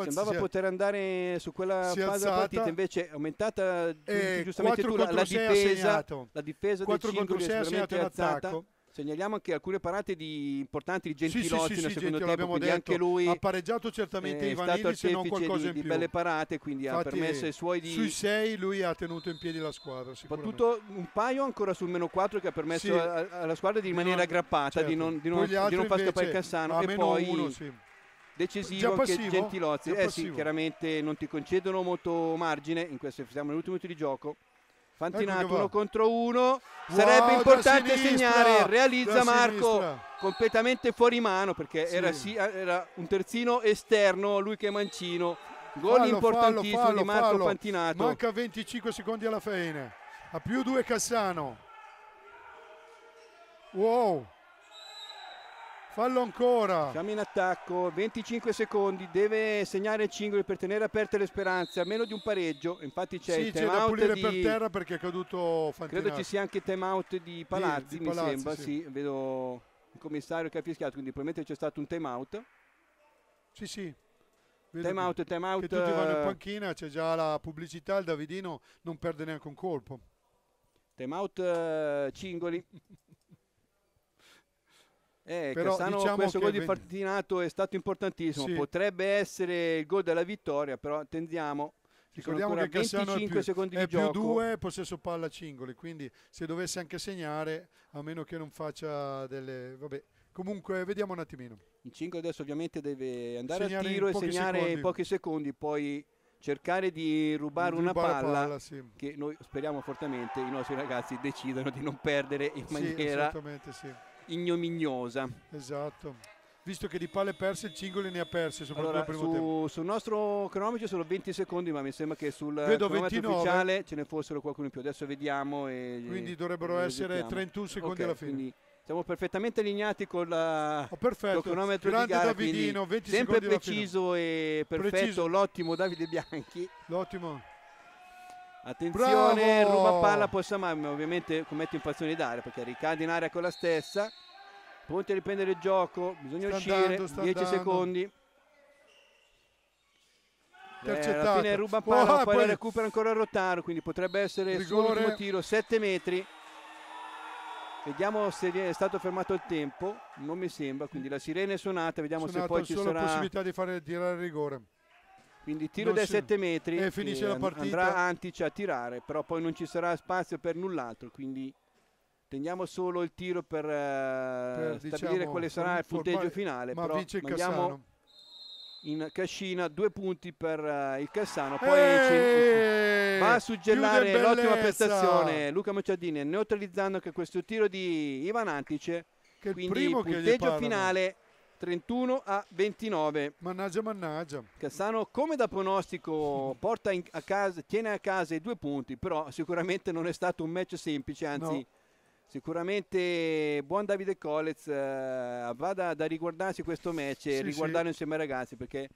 sembrava poter... andare su quella fase alzata, partita, invece è aumentata eh, giustamente tu la, la difesa, la difesa 4 contro 6 ha segnato in attacco. Segnaliamo anche alcune parate di, importanti di Gentilozzi sì, sì, sì, secondo tempo, detto, anche lui ha pareggiato certamente eh, Ivanilli se non qualcosa di, in più. di belle parate, quindi Infatti, ha permesso ai suoi di... Sui sei lui ha tenuto in piedi la squadra, Soprattutto un paio ancora sul meno quattro che ha permesso sì, alla squadra di rimanere non, aggrappata, certo. di non, di non, di non far scappare il Cassano e poi... Uno, sì. Decisivo passivo, anche Gentilozzi, eh sì, chiaramente non ti concedono molto margine in questo siamo nell'ultimo minuto di gioco Fantinato ecco uno contro uno. Sarebbe importante segnare, realizza Marco sinistra. completamente fuori mano perché sì. era, si, era, un terzino esterno, lui che è mancino. Gol fallo, importantissimo fallo, fallo, di Marco Fantinato. Manca 25 secondi alla fine. A più due Cassano. Wow. Fallo ancora. Siamo in attacco, 25 secondi, deve segnare il cingolo per tenere aperte le speranze, a meno di un pareggio. Infatti c'è sì, il time c'è da pulire di... per terra perché è caduto Fantinazzi. Credo ci sia anche il time out di Palazzi, di, di Palazzi mi sembra, sì. sì. vedo il commissario che ha fischiato, quindi probabilmente c'è stato un time out. Sì, sì. Vedo time out, time out. Che tutti vanno in eh, panchina, c'è già la pubblicità, il Davidino non perde neanche un colpo. Time out uh, eh, Cingoli. Eh, Però, Cassano, diciamo questo gol di Fartinato è stato importantissimo, sì. potrebbe essere il gol della vittoria, però attendiamo Ricordiamo che Cassiano è più, secondi è più 2 possesso palla Cingoli, quindi se dovesse anche segnare, a meno che non faccia delle... Vabbè. Comunque vediamo un attimino. Il 5 adesso ovviamente deve andare segnare a tiro e segnare secondi. in pochi secondi, poi cercare di rubare, di rubare una palla, palla sì. che noi speriamo fortemente i nostri ragazzi decidano di non perdere in maniera... Sì, assolutamente sì ignominiosa. Esatto. Visto che di palle perse il Cingoli ne ha perse, soprattutto allora, su, Sul nostro cronometro sono 20 secondi, ma mi sembra che sul Vedo cronometro 29. ufficiale ce ne fossero qualcuno in più. Adesso vediamo. E, quindi dovrebbero essere 31 secondi okay, alla fine. Siamo perfettamente allineati con il oh, cronometro Grande gara, Davidino, 20 sempre preciso e perfetto, preciso. l'ottimo Davide Bianchi. L'ottimo. Attenzione, Bravo! ruba palla Possamami, ovviamente commette infrazione d'aria perché ricade in aria con la stessa. Pronti a riprendere il gioco, bisogna sta uscire, andando, 10 andando. secondi. Eh, alla fine ruba palla, oh, poi, poi recupera ancora il Rottaro, quindi potrebbe essere il suo tiro, 7 metri. Vediamo se è stato fermato il tempo, non mi sembra, quindi la sirena è suonata, vediamo Sonato se poi ci sarà... la possibilità di fare tirare il rigore quindi tiro non dai 7 metri eh, e finisce la partita andrà Antic a tirare però poi non ci sarà spazio per null'altro quindi teniamo solo il tiro per, eh, per stabilire diciamo, quale sarà il punteggio finale ma però vince mandiamo in cascina due punti per uh, il Cassano poi Eeeh, va a suggellare l'ottima prestazione Luca Mociadini neutralizzando anche questo tiro di Ivan Antice quindi il punteggio finale 31 a 29. Mannaggia, mannaggia. Cassano, come da pronostico, porta a casa, tiene a casa i due punti, però sicuramente non è stato un match semplice, anzi... No. Sicuramente buon Davide Collez, eh, vada da riguardarsi questo match e riguardarlo sì. insieme ai ragazzi perché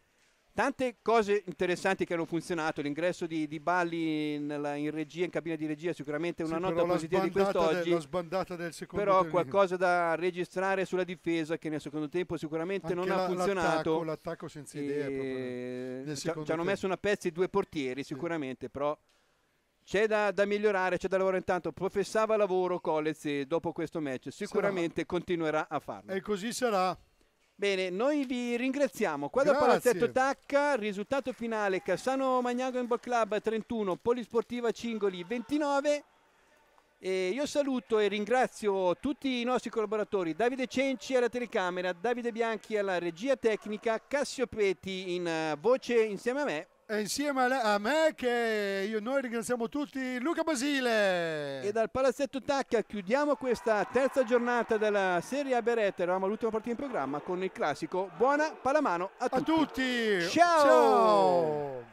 Tante cose interessanti che hanno funzionato, l'ingresso di, di Balli in, in, regia, in cabina di regia, sicuramente una sì, nota positiva di quest'oggi. De, la sbandata del secondo però tempo. qualcosa da registrare sulla difesa che nel secondo tempo sicuramente Anche non la, ha funzionato. L'attacco, l'attacco senza idee. E... Eh, ci hanno messo una pezza i due portieri sicuramente, sì. però c'è da, da, migliorare, c'è da lavorare intanto. Professava lavoro Collezzi dopo questo match, sicuramente sarà. continuerà a farlo. E così sarà. Bene, noi vi ringraziamo. Qua da Palazzetto Tacca, risultato finale Cassano Magnago in Handball Club 31, Polisportiva Cingoli 29. E io saluto e ringrazio tutti i nostri collaboratori, Davide Cenci alla telecamera, Davide Bianchi alla regia tecnica, Cassio Peti in eh, voce insieme a me e insieme a me che io, noi ringraziamo tutti Luca Basile. E dal Palazzetto Tacca chiudiamo questa terza giornata della Serie A Beretta. Eravamo all'ultima partita in programma con il classico Buona Palamano a tutti. A tutti. Ciao. Ciao.